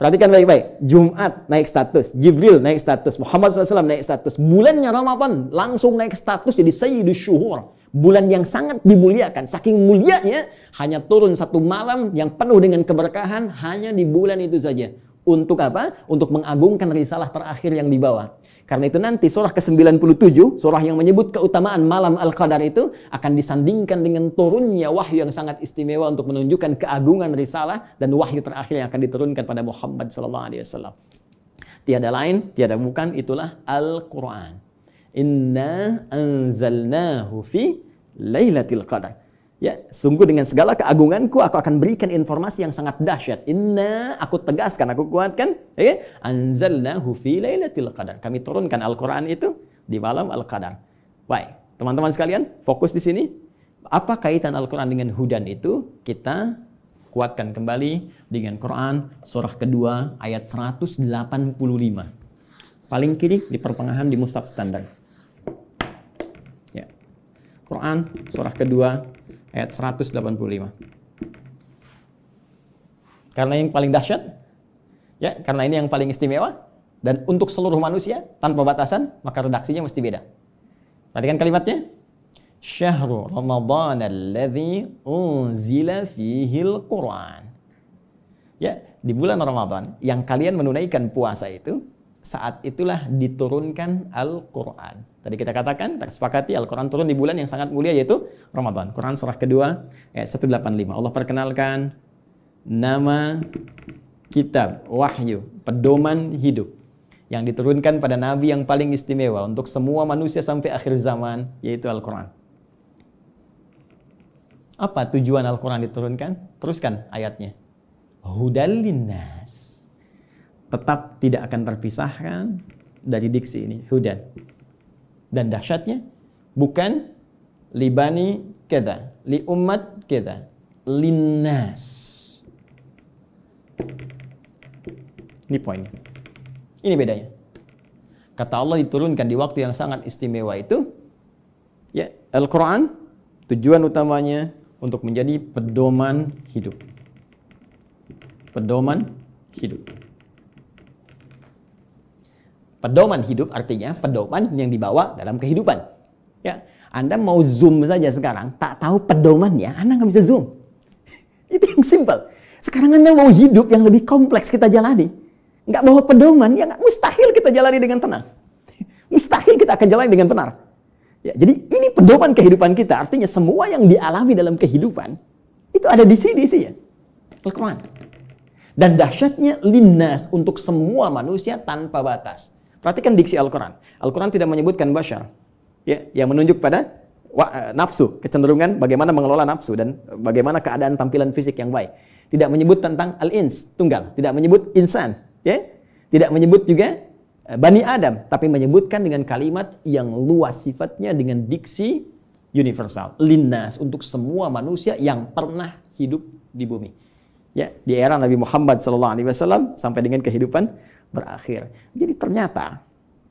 Perhatikan baik-baik. Jumat naik status, Jibril naik status, Muhammad SAW naik status. Bulannya Ramadan langsung naik status jadi Sayyidus Syuhur bulan yang sangat dimuliakan, saking mulianya hanya turun satu malam yang penuh dengan keberkahan hanya di bulan itu saja. Untuk apa? Untuk mengagungkan risalah terakhir yang dibawa. Karena itu nanti surah ke-97, surah yang menyebut keutamaan malam Al-Qadar itu akan disandingkan dengan turunnya wahyu yang sangat istimewa untuk menunjukkan keagungan risalah dan wahyu terakhir yang akan diturunkan pada Muhammad SAW. Tiada lain, tiada bukan itulah Al-Qur'an. Inna anzalnahu fi Lailatul Qadar. Ya, sungguh dengan segala keagunganku aku akan berikan informasi yang sangat dahsyat. Inna aku tegaskan, aku kuatkan, ya. Anzalnahu fi lailatul qadar. Kami turunkan Al-Qur'an itu di malam Al-Qadar. Baik, teman-teman sekalian, fokus di sini. Apa kaitan Al-Qur'an dengan hudan itu? Kita kuatkan kembali dengan Quran surah kedua ayat 185. Paling kiri di pertengahan di mushaf standar. Quran surah kedua ayat 185. Karena yang paling dahsyat ya, karena ini yang paling istimewa dan untuk seluruh manusia tanpa batasan, maka redaksinya mesti beda. Perhatikan kalimatnya. Syahrul Ramadan alladhi unzila fihil Quran. Ya, di bulan Ramadan yang kalian menunaikan puasa itu saat itulah diturunkan Al-Quran. Tadi kita katakan, kita sepakati Al-Quran turun di bulan yang sangat mulia yaitu Ramadan. Quran surah kedua, ayat 185. Allah perkenalkan nama kitab, wahyu, pedoman hidup yang diturunkan pada nabi yang paling istimewa untuk semua manusia sampai akhir zaman yaitu Al-Quran. Apa tujuan Al-Quran diturunkan? Teruskan ayatnya. Hudalinas tetap tidak akan terpisahkan dari diksi ini hudan dan dahsyatnya bukan libani kita li umat kita linas ini poinnya ini bedanya kata Allah diturunkan di waktu yang sangat istimewa itu ya Al-Qur'an tujuan utamanya untuk menjadi pedoman hidup pedoman hidup Pedoman hidup artinya pedoman yang dibawa dalam kehidupan. Ya, Anda mau zoom saja sekarang, tak tahu pedomannya, Anda nggak bisa zoom. Itu yang simple. Sekarang Anda mau hidup yang lebih kompleks kita jalani. Nggak bawa pedoman, ya nggak mustahil kita jalani dengan tenang. mustahil kita akan jalani dengan benar. Ya, jadi ini pedoman kehidupan kita. Artinya semua yang dialami dalam kehidupan, itu ada di sini sih ya. Al-Quran. Dan dahsyatnya linnas untuk semua manusia tanpa batas. Perhatikan diksi Al-Quran. Al-Quran tidak menyebutkan bashar. Ya, yang menunjuk pada eh, nafsu, kecenderungan bagaimana mengelola nafsu dan bagaimana keadaan tampilan fisik yang baik. Tidak menyebut tentang al-ins, tunggal. Tidak menyebut insan. Ya. Tidak menyebut juga eh, Bani Adam. Tapi menyebutkan dengan kalimat yang luas sifatnya dengan diksi universal. Linnas, untuk semua manusia yang pernah hidup di bumi. Ya, di era Nabi Muhammad SAW sampai dengan kehidupan berakhir. Jadi ternyata,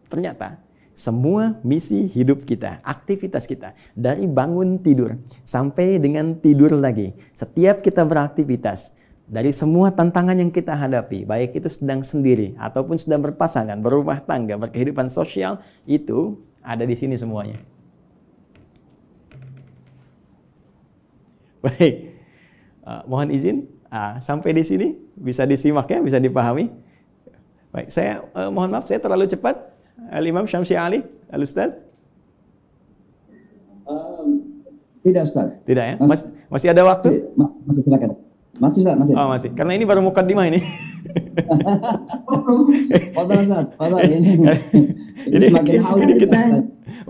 ternyata semua misi hidup kita, aktivitas kita, dari bangun tidur sampai dengan tidur lagi. Setiap kita beraktivitas, dari semua tantangan yang kita hadapi, baik itu sedang sendiri ataupun sedang berpasangan, berumah tangga, berkehidupan sosial, itu ada di sini semuanya. Baik, uh, mohon izin uh, sampai di sini bisa disimak ya, bisa dipahami. Baik, saya uh, mohon maaf saya terlalu cepat. Al Imam Syamsi Ali, Al Ustaz. Um, tidak Ustaz. Tidak ya? Mas, Mas, masih ada waktu? Masih silakan. Masih Ustaz, masih. Oh, masih. Karena ini baru mukadimah ini. Pada Ustaz, pada ini. makin semakin haus kita.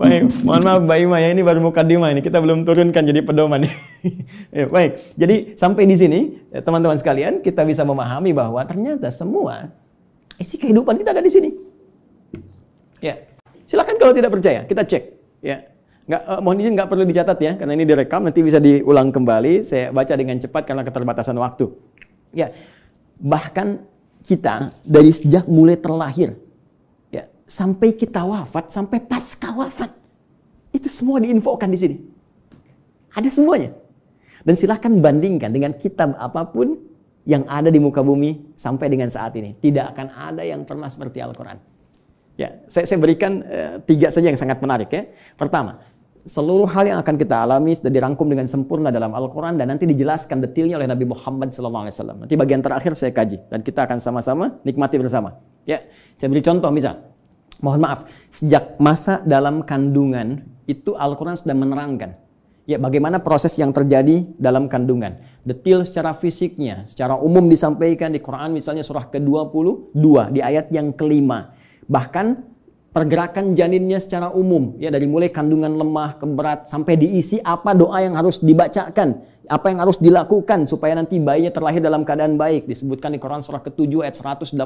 Baik, mohon maaf Mbak Ima ya, ini baru muka dima ini. Kita belum turunkan jadi pedoman. ya, baik, jadi sampai di sini eh, teman-teman sekalian kita bisa memahami bahwa ternyata semua Isi kehidupan kita ada di sini. Ya. Silakan kalau tidak percaya, kita cek. Ya. Nggak, eh, mohon izin nggak perlu dicatat ya, karena ini direkam, nanti bisa diulang kembali. Saya baca dengan cepat karena keterbatasan waktu. Ya. Bahkan kita dari sejak mulai terlahir, ya, sampai kita wafat, sampai pasca wafat, itu semua diinfokan di sini. Ada semuanya. Dan silahkan bandingkan dengan kitab apapun yang ada di muka bumi sampai dengan saat ini. Tidak akan ada yang pernah seperti Al-Quran. Ya, saya, saya berikan e, tiga saja yang sangat menarik ya. Pertama, seluruh hal yang akan kita alami sudah dirangkum dengan sempurna dalam Al-Quran dan nanti dijelaskan detailnya oleh Nabi Muhammad SAW. Nanti bagian terakhir saya kaji dan kita akan sama-sama nikmati bersama. Ya, saya beri contoh misal, mohon maaf, sejak masa dalam kandungan itu Al-Quran sudah menerangkan ya bagaimana proses yang terjadi dalam kandungan detail secara fisiknya, secara umum disampaikan di Quran misalnya surah ke-22 di ayat yang kelima. Bahkan pergerakan janinnya secara umum ya dari mulai kandungan lemah ke berat sampai diisi apa doa yang harus dibacakan apa yang harus dilakukan supaya nanti bayinya terlahir dalam keadaan baik disebutkan di Quran surah ke-7 ayat 189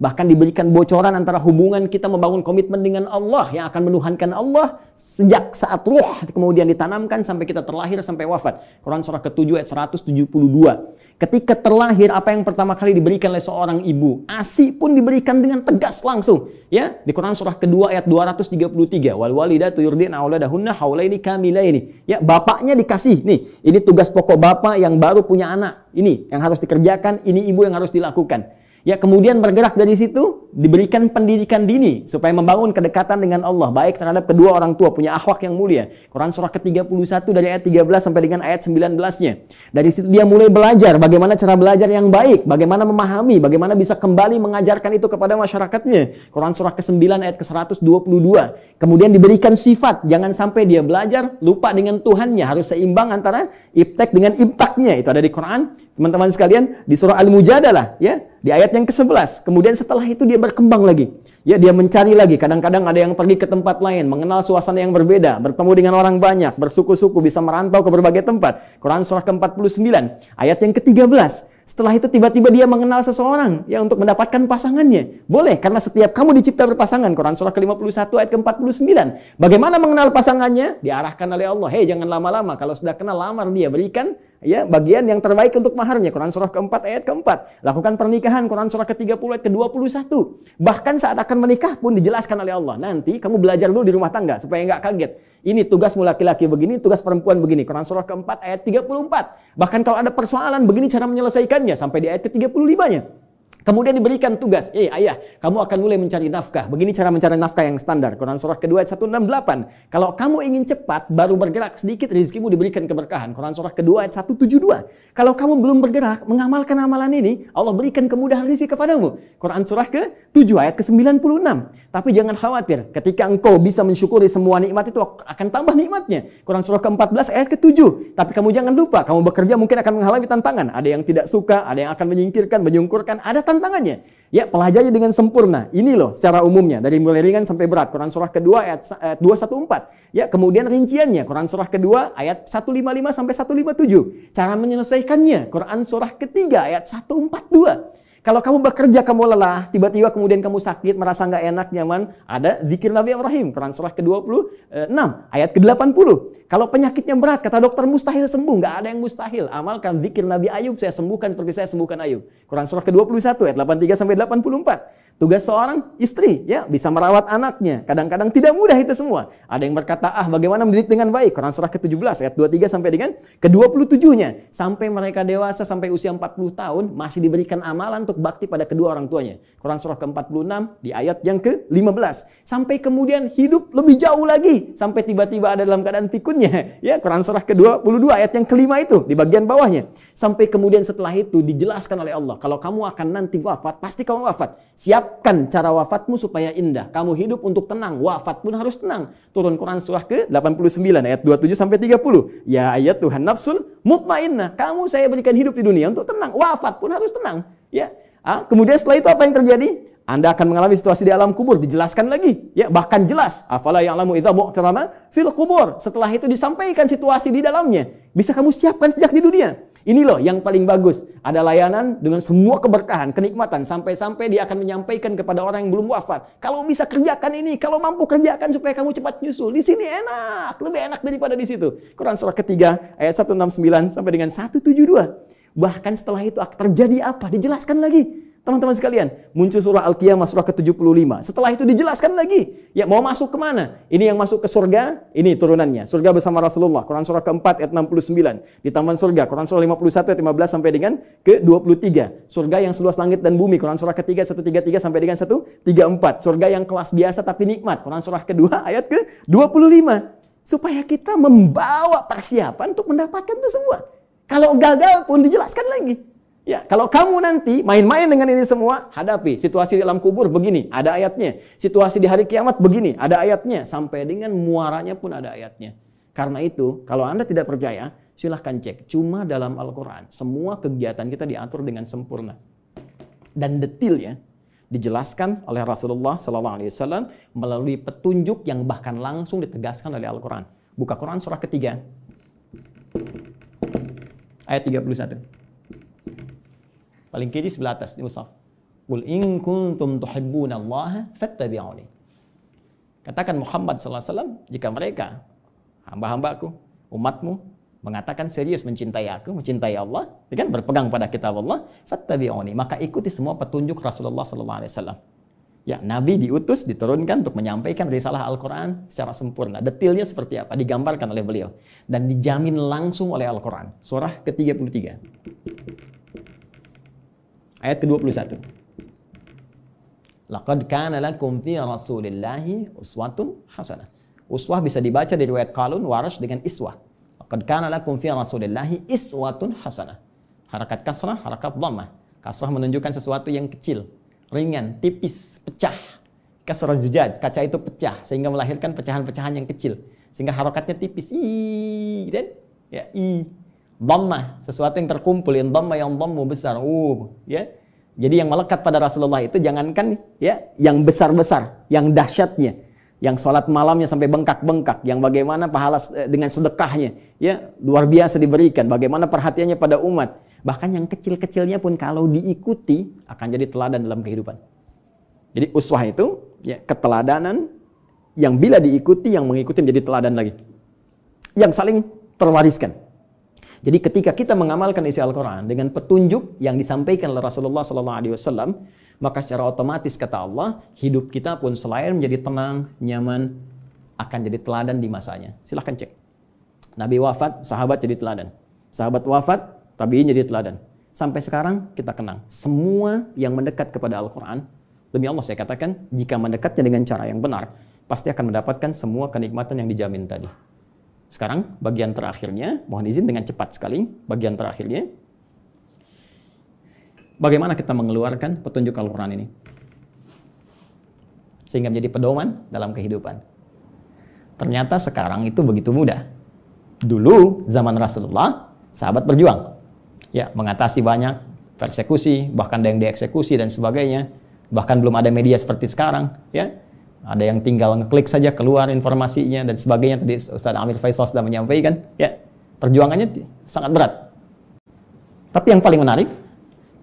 bahkan diberikan bocoran antara hubungan kita membangun komitmen dengan Allah yang akan menuhankan Allah sejak saat ruh kemudian ditanamkan sampai kita terlahir sampai wafat Quran surah ke-7 ayat 172 ketika terlahir apa yang pertama kali diberikan oleh seorang ibu ASI pun diberikan dengan tegas langsung ya di Quran surah kedua ayat 233 wal walidatu yurdina auladahunna haulaini kamilaini ya bapaknya dikasih nih ini tugas pokok bapak yang baru punya anak. Ini yang harus dikerjakan, ini ibu yang harus dilakukan. Ya, kemudian bergerak dari situ diberikan pendidikan dini supaya membangun kedekatan dengan Allah baik terhadap kedua orang tua punya akhlak yang mulia. Quran surah ke-31 dari ayat 13 sampai dengan ayat 19-nya. Dari situ dia mulai belajar bagaimana cara belajar yang baik, bagaimana memahami, bagaimana bisa kembali mengajarkan itu kepada masyarakatnya. Quran surah ke-9 ayat ke-122. Kemudian diberikan sifat, jangan sampai dia belajar lupa dengan Tuhannya, harus seimbang antara iptek dengan iptaknya. Itu ada di Quran. Teman-teman sekalian di surah Al-Mujadalah ya, di ayat yang ke-11. Kemudian setelah itu dia berkembang lagi. Ya, dia mencari lagi. Kadang-kadang ada yang pergi ke tempat lain, mengenal suasana yang berbeda, bertemu dengan orang banyak, bersuku-suku, bisa merantau ke berbagai tempat. Quran surah ke-49, ayat yang ke-13. Setelah itu tiba-tiba dia mengenal seseorang ya untuk mendapatkan pasangannya. Boleh karena setiap kamu dicipta berpasangan. Quran surah ke-51 ayat ke-49. Bagaimana mengenal pasangannya? Diarahkan oleh Allah. Hei jangan lama-lama. Kalau sudah kenal lamar dia berikan ya bagian yang terbaik untuk maharnya. Quran surah ke-4 ayat ke-4. Lakukan pernikahan Quran surah ke-30 ayat ke-21. Bahkan saat akan menikah pun dijelaskan oleh Allah. Nanti kamu belajar dulu di rumah tangga supaya nggak kaget. Ini tugasmu laki-laki begini, tugas perempuan begini. Quran surah keempat ayat 34. Bahkan kalau ada persoalan begini cara menyelesaikannya sampai di ayat ke 35-nya. Kemudian diberikan tugas, "Eh ayah, kamu akan mulai mencari nafkah." Begini cara mencari nafkah yang standar. Quran surah kedua 168. Kalau kamu ingin cepat, baru bergerak sedikit rezekimu diberikan keberkahan. Quran surah kedua ayat 172. Kalau kamu belum bergerak, mengamalkan amalan ini, Allah berikan kemudahan rezeki kepadamu. Quran surah ke-7 ayat ke-96. Tapi jangan khawatir, ketika engkau bisa mensyukuri semua nikmat itu akan tambah nikmatnya. Quran surah ke-14 ayat ke-7. Tapi kamu jangan lupa, kamu bekerja mungkin akan mengalami tantangan. Ada yang tidak suka, ada yang akan menyingkirkan, menyungkurkan, ada tantangannya. Ya, pelajari dengan sempurna. Ini loh secara umumnya dari mulai ringan sampai berat. Quran surah kedua ayat, eh, satu 214. Ya, kemudian rinciannya Quran surah kedua ayat 155 sampai 157. Cara menyelesaikannya Quran surah ketiga ayat 142. Kalau kamu bekerja, kamu lelah, tiba-tiba kemudian kamu sakit, merasa nggak enak, nyaman, ada zikir Nabi Ibrahim, Quran surah ke-26, ayat ke-80. Kalau penyakitnya berat, kata dokter mustahil sembuh, nggak ada yang mustahil. Amalkan zikir Nabi Ayub, saya sembuhkan seperti saya sembuhkan Ayub. Quran surah ke-21, ayat 83 sampai 84. Tugas seorang istri ya bisa merawat anaknya. Kadang-kadang tidak mudah itu semua. Ada yang berkata, "Ah, bagaimana mendidik dengan baik?" Quran surah ke-17 ayat 23 sampai dengan ke-27-nya. Sampai mereka dewasa sampai usia 40 tahun masih diberikan amalan untuk bakti pada kedua orang tuanya. Quran surah ke-46 di ayat yang ke-15. Sampai kemudian hidup lebih jauh lagi sampai tiba-tiba ada dalam keadaan pikunnya Ya, Quran surah ke-22 ayat yang kelima itu di bagian bawahnya. Sampai kemudian setelah itu dijelaskan oleh Allah, kalau kamu akan nanti wafat, pasti kamu wafat. Siap siapkan cara wafatmu supaya indah. Kamu hidup untuk tenang, wafat pun harus tenang. Turun Quran surah ke-89 ayat 27 sampai 30. Ya ayat Tuhan nafsul mutmainnah. Kamu saya berikan hidup di dunia untuk tenang, wafat pun harus tenang. Ya. Ah, kemudian setelah itu apa yang terjadi? Anda akan mengalami situasi di alam kubur dijelaskan lagi ya bahkan jelas afala alamu idza mu'tarama fil kubur setelah itu disampaikan situasi di dalamnya bisa kamu siapkan sejak di dunia ini loh yang paling bagus ada layanan dengan semua keberkahan kenikmatan sampai-sampai dia akan menyampaikan kepada orang yang belum wafat kalau bisa kerjakan ini kalau mampu kerjakan supaya kamu cepat nyusul di sini enak lebih enak daripada di situ Quran surah ketiga ayat 169 sampai dengan 172 bahkan setelah itu terjadi apa dijelaskan lagi Teman-teman sekalian, muncul surah Al-Qiyamah surah ke-75. Setelah itu dijelaskan lagi. Ya mau masuk kemana? Ini yang masuk ke surga, ini turunannya. Surga bersama Rasulullah. Quran surah ke-4 ayat 69. Di taman surga, Quran surah 51 ayat 15 sampai dengan ke-23. Surga yang seluas langit dan bumi. Quran surah ke-3 133 sampai dengan 134. Surga yang kelas biasa tapi nikmat. Quran surah kedua ayat ke-25. Supaya kita membawa persiapan untuk mendapatkan itu semua. Kalau gagal pun dijelaskan lagi. Ya, kalau kamu nanti main-main dengan ini semua, hadapi situasi di alam kubur begini, ada ayatnya. Situasi di hari kiamat begini, ada ayatnya. Sampai dengan muaranya pun ada ayatnya. Karena itu, kalau Anda tidak percaya, silahkan cek. Cuma dalam Al-Quran, semua kegiatan kita diatur dengan sempurna. Dan detil ya, dijelaskan oleh Rasulullah Sallallahu Alaihi Wasallam melalui petunjuk yang bahkan langsung ditegaskan oleh Al-Quran. Buka Quran surah ketiga, ayat 31. Paling kiri sebelah atas di mushaf. Qul in kuntum tuhibbunallaha fattabi'uni. Katakan Muhammad sallallahu alaihi wasallam jika mereka hamba-hambaku, umatmu mengatakan serius mencintai aku, mencintai Allah, kan berpegang pada kitab Allah, fattabi'uni, maka ikuti semua petunjuk Rasulullah sallallahu alaihi wasallam. Ya, Nabi diutus, diturunkan untuk menyampaikan risalah Al-Quran secara sempurna. Detilnya seperti apa? Digambarkan oleh beliau. Dan dijamin langsung oleh Al-Quran. Surah ke-33. Ayat ke-21. Laqad kana lakum fi Rasulillahi uswatun hasanah. Uswah bisa dibaca di riwayat Qalun Warash dengan iswah. Laqad kana lakum fi Rasulillahi iswatun hasanah. Harakat kasrah, harakat dhammah. Kasrah menunjukkan sesuatu yang kecil, ringan, tipis, pecah. Kasrah zujaj, kaca itu pecah sehingga melahirkan pecahan-pecahan yang kecil. Sehingga harakatnya tipis. Ii, dan ya i dhamma sesuatu yang terkumpul yang dhamma yang dhammu besar. Uh, ya. Jadi yang melekat pada Rasulullah itu jangankan ya yang besar-besar, yang dahsyatnya, yang sholat malamnya sampai bengkak-bengkak, yang bagaimana pahala eh, dengan sedekahnya, ya luar biasa diberikan, bagaimana perhatiannya pada umat. Bahkan yang kecil-kecilnya pun kalau diikuti akan jadi teladan dalam kehidupan. Jadi uswah itu ya keteladanan yang bila diikuti yang mengikuti menjadi teladan lagi. Yang saling terwariskan. Jadi ketika kita mengamalkan isi Al-Quran dengan petunjuk yang disampaikan oleh Rasulullah SAW, maka secara otomatis kata Allah, hidup kita pun selain menjadi tenang, nyaman, akan jadi teladan di masanya. Silahkan cek. Nabi wafat, sahabat jadi teladan. Sahabat wafat, tabiin jadi teladan. Sampai sekarang kita kenang. Semua yang mendekat kepada Al-Quran, demi Allah saya katakan, jika mendekatnya dengan cara yang benar, pasti akan mendapatkan semua kenikmatan yang dijamin tadi. Sekarang bagian terakhirnya, mohon izin dengan cepat sekali, bagian terakhirnya. Bagaimana kita mengeluarkan petunjuk Al-Quran ini? Sehingga menjadi pedoman dalam kehidupan. Ternyata sekarang itu begitu mudah. Dulu zaman Rasulullah, sahabat berjuang. Ya, mengatasi banyak persekusi, bahkan ada yang dieksekusi dan sebagainya. Bahkan belum ada media seperti sekarang, ya ada yang tinggal ngeklik saja keluar informasinya dan sebagainya tadi Ustaz Amir Faisal sudah menyampaikan. Ya, perjuangannya sangat berat. Tapi yang paling menarik,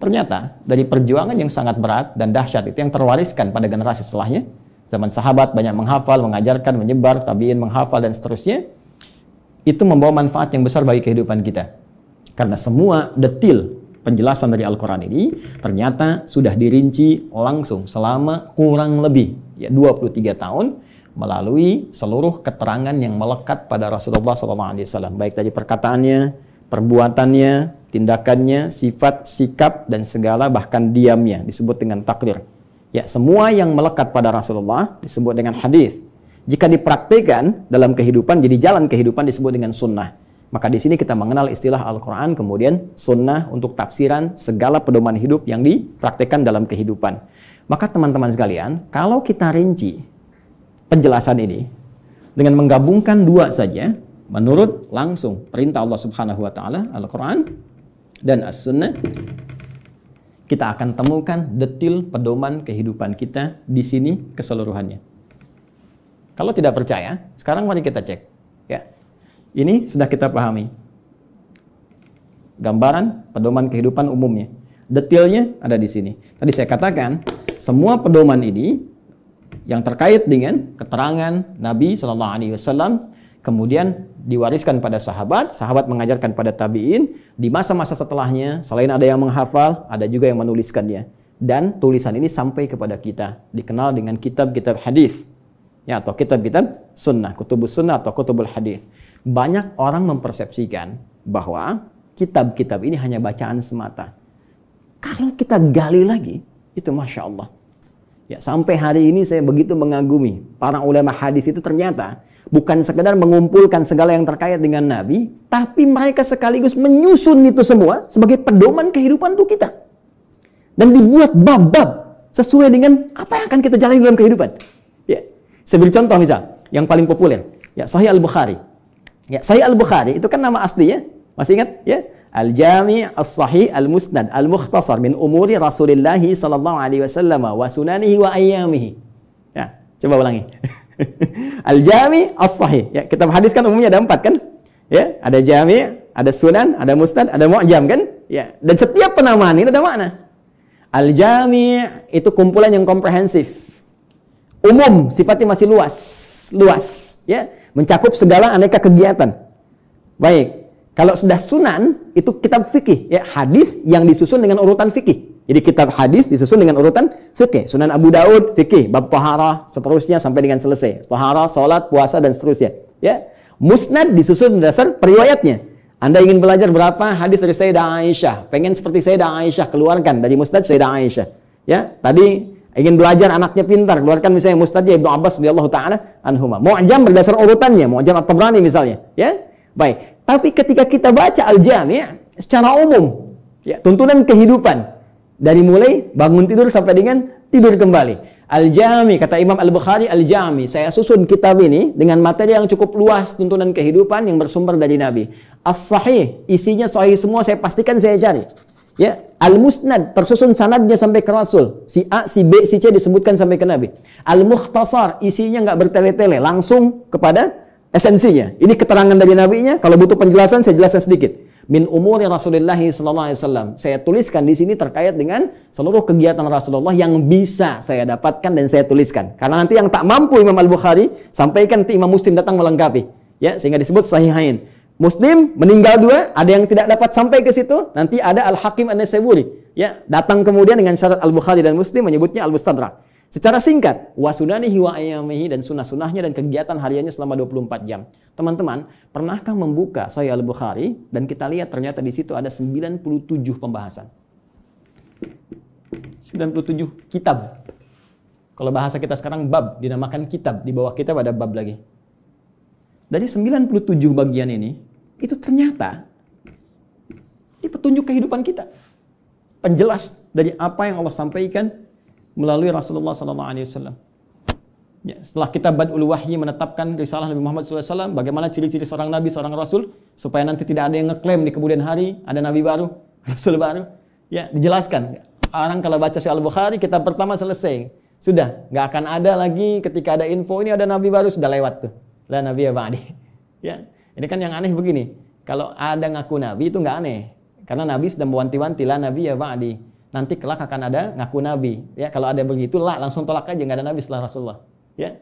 ternyata dari perjuangan yang sangat berat dan dahsyat itu yang terwariskan pada generasi setelahnya, zaman sahabat banyak menghafal, mengajarkan, menyebar, tabiin menghafal dan seterusnya, itu membawa manfaat yang besar bagi kehidupan kita. Karena semua detil penjelasan dari Al-Quran ini ternyata sudah dirinci langsung selama kurang lebih ya 23 tahun melalui seluruh keterangan yang melekat pada Rasulullah SAW baik tadi perkataannya, perbuatannya, tindakannya, sifat, sikap dan segala bahkan diamnya disebut dengan takdir. Ya, semua yang melekat pada Rasulullah disebut dengan hadis. Jika dipraktikkan dalam kehidupan jadi jalan kehidupan disebut dengan sunnah. Maka di sini kita mengenal istilah Al-Quran, kemudian sunnah untuk tafsiran segala pedoman hidup yang dipraktikkan dalam kehidupan. Maka teman-teman sekalian, kalau kita rinci penjelasan ini dengan menggabungkan dua saja, menurut langsung perintah Allah Subhanahu wa taala Al-Qur'an dan As-Sunnah kita akan temukan detil pedoman kehidupan kita di sini keseluruhannya. Kalau tidak percaya, sekarang mari kita cek. Ya, ini sudah kita pahami. Gambaran pedoman kehidupan umumnya, Detailnya ada di sini. Tadi saya katakan semua pedoman ini yang terkait dengan keterangan Nabi Shallallahu Alaihi Wasallam kemudian diwariskan pada sahabat, sahabat mengajarkan pada tabiin di masa-masa setelahnya. Selain ada yang menghafal, ada juga yang menuliskannya. Dan tulisan ini sampai kepada kita, dikenal dengan kitab-kitab hadis, ya atau kitab-kitab sunnah, kutubus sunnah atau kutubul hadis. Banyak orang mempersepsikan bahwa kitab-kitab ini hanya bacaan semata. Kalau kita gali lagi, itu Masya Allah. Ya, sampai hari ini saya begitu mengagumi para ulama hadis itu ternyata bukan sekedar mengumpulkan segala yang terkait dengan Nabi, tapi mereka sekaligus menyusun itu semua sebagai pedoman kehidupan tuh kita. Dan dibuat bab-bab sesuai dengan apa yang akan kita jalani dalam kehidupan. Ya. Saya contoh misal, yang paling populer, ya Sahih Al-Bukhari. Ya, Sahih Al-Bukhari itu kan nama aslinya masih ingat ya? Al-Jami' As-Sahih Al-Musnad Al-Mukhtasar min umuri rasulullah sallallahu alaihi wasallam wa sunanihi wa ayyamihi. Ya, coba ulangi. Al-Jami' As-Sahih. Ya, kita hadis kan umumnya ada empat kan? Ya, ada Jami', ada Sunan, ada Musnad, ada Mu'jam kan? Ya, dan setiap penamaan ini ada makna. Al-Jami' itu kumpulan yang komprehensif. Umum, sifatnya masih luas, luas, ya, mencakup segala aneka kegiatan. Baik, kalau sudah sunan itu kitab fikih ya hadis yang disusun dengan urutan fikih. Jadi kitab hadis disusun dengan urutan fikih. Sunan Abu Daud fikih, bab taharah seterusnya sampai dengan selesai. Taharah, salat, puasa dan seterusnya. Ya. Musnad disusun dasar periwayatnya. Anda ingin belajar berapa hadis dari Sayyidah Aisyah? Pengen seperti Sayyidah Aisyah keluarkan dari musnad Sayyidah Aisyah. Ya, tadi ingin belajar anaknya pintar, keluarkan misalnya musnadnya Ibnu Abbas radhiyallahu taala anhuma. Mu'jam berdasar urutannya, Mu'jam At-Tabrani misalnya, ya. Baik, tapi ketika kita baca Al-Jami' secara umum, ya, tuntunan kehidupan dari mulai bangun tidur sampai dengan tidur kembali. Al-Jami kata Imam Al-Bukhari Al-Jami, saya susun kitab ini dengan materi yang cukup luas tuntunan kehidupan yang bersumber dari Nabi. As-Sahih, isinya sahih semua saya pastikan saya cari. Ya, Al-Musnad tersusun sanadnya sampai ke Rasul. Si A, si B, si C disebutkan sampai ke Nabi. Al-Mukhtasar isinya nggak bertele-tele, langsung kepada esensinya. Ini keterangan dari nabinya. Kalau butuh penjelasan, saya jelaskan sedikit. Min umuri Rasulullah SAW. Saya tuliskan di sini terkait dengan seluruh kegiatan Rasulullah yang bisa saya dapatkan dan saya tuliskan. Karena nanti yang tak mampu Imam Al Bukhari sampaikan nanti Imam Muslim datang melengkapi. Ya, sehingga disebut sahihain. Muslim meninggal dua, ada yang tidak dapat sampai ke situ, nanti ada Al Hakim an nasaburi Ya, datang kemudian dengan syarat Al Bukhari dan Muslim menyebutnya Al Mustadrak. Secara singkat, wasudanihi wa ayamihi dan sunnah-sunnahnya dan kegiatan hariannya selama 24 jam. Teman-teman, pernahkah membuka Sahih Al-Bukhari dan kita lihat ternyata di situ ada 97 pembahasan. 97 kitab. Kalau bahasa kita sekarang bab, dinamakan kitab. Di bawah kitab ada bab lagi. Dari 97 bagian ini, itu ternyata di petunjuk kehidupan kita. Penjelas dari apa yang Allah sampaikan melalui Rasulullah SAW. Ya, setelah kita badul wahyi menetapkan risalah Nabi Muhammad SAW, bagaimana ciri-ciri seorang Nabi, seorang Rasul, supaya nanti tidak ada yang ngeklaim di kemudian hari, ada Nabi baru, Rasul baru. Ya, dijelaskan. Orang kalau baca si Al-Bukhari, kita pertama selesai. Sudah, nggak akan ada lagi ketika ada info, ini ada Nabi baru, sudah lewat tuh. Lah Nabi ya Ba'di. Ya, ini kan yang aneh begini. Kalau ada ngaku Nabi itu nggak aneh. Karena Nabi sedang mewanti-wanti, lah Nabi ya Ba'di nanti kelak akan ada ngaku nabi. Ya, kalau ada begitu lah langsung tolak aja nggak ada nabi setelah Rasulullah. Ya.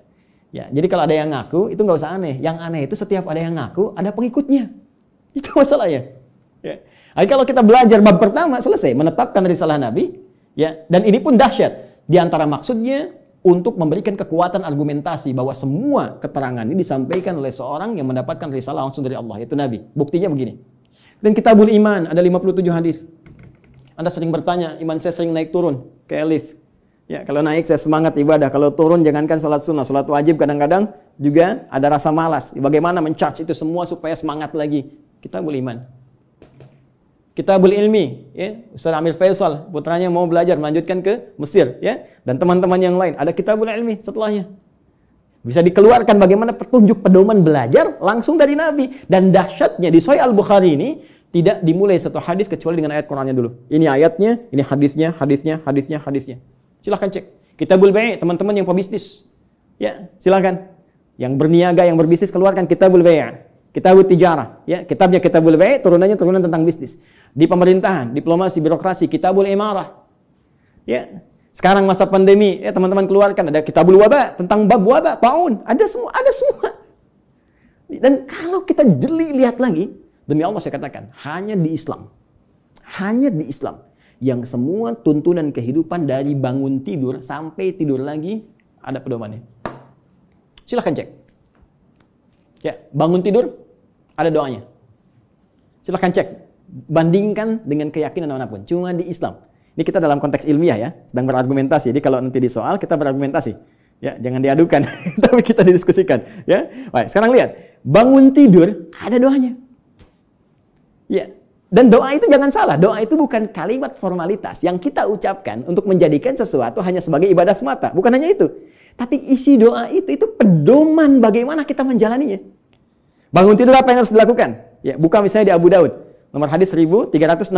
Ya, jadi kalau ada yang ngaku itu nggak usah aneh. Yang aneh itu setiap ada yang ngaku ada pengikutnya. Itu masalahnya. Ya. Jadi kalau kita belajar bab pertama selesai menetapkan dari salah nabi, ya. Dan ini pun dahsyat. Di antara maksudnya untuk memberikan kekuatan argumentasi bahwa semua keterangan ini disampaikan oleh seorang yang mendapatkan risalah langsung dari Allah yaitu nabi. Buktinya begini. Dan kitabul iman ada 57 hadis. Anda sering bertanya, iman saya sering naik turun kayak elif. Ya, kalau naik saya semangat ibadah, kalau turun jangankan salat sunnah, salat wajib kadang-kadang juga ada rasa malas. Bagaimana mencharge itu semua supaya semangat lagi? Kita boleh iman. Kita boleh ilmi, ya. Ustaz Amir Faisal putranya mau belajar melanjutkan ke Mesir, ya. Dan teman-teman yang lain ada kita boleh ilmi setelahnya. Bisa dikeluarkan bagaimana petunjuk pedoman belajar langsung dari Nabi dan dahsyatnya di Sahih Al Bukhari ini tidak dimulai satu hadis kecuali dengan ayat Qur'annya dulu. Ini ayatnya, ini hadisnya, hadisnya, hadisnya, hadisnya. Silahkan cek. kita Bai', teman-teman yang pebisnis. Ya, silahkan. Yang berniaga, yang berbisnis keluarkan kita Kitabul kita buat Tijarah, ya, kitabnya kita Bai', turunannya turunan tentang bisnis. Di pemerintahan, diplomasi, birokrasi, kita Imarah. Ya. Sekarang masa pandemi, ya teman-teman keluarkan ada kita Kitabul wabah tentang bab waba, tahun, ada semua, ada semua. Dan kalau kita jeli lihat lagi, Demi Allah saya katakan, hanya di Islam. Hanya di Islam. Yang semua tuntunan kehidupan dari bangun tidur sampai tidur lagi ada pedomannya. Silahkan cek. Ya, bangun tidur ada doanya. Silahkan cek. Bandingkan dengan keyakinan manapun. Cuma di Islam. Ini kita dalam konteks ilmiah ya, sedang berargumentasi. Jadi kalau nanti di soal kita berargumentasi. Ya, jangan diadukan, tapi kita didiskusikan, ya. Baik, sekarang lihat, bangun tidur ada doanya. Ya. Dan doa itu jangan salah, doa itu bukan kalimat formalitas yang kita ucapkan untuk menjadikan sesuatu hanya sebagai ibadah semata. Bukan hanya itu. Tapi isi doa itu itu pedoman bagaimana kita menjalaninya. Bangun tidur apa yang harus dilakukan? Ya, buka misalnya di Abu Daud. Nomor hadis 1367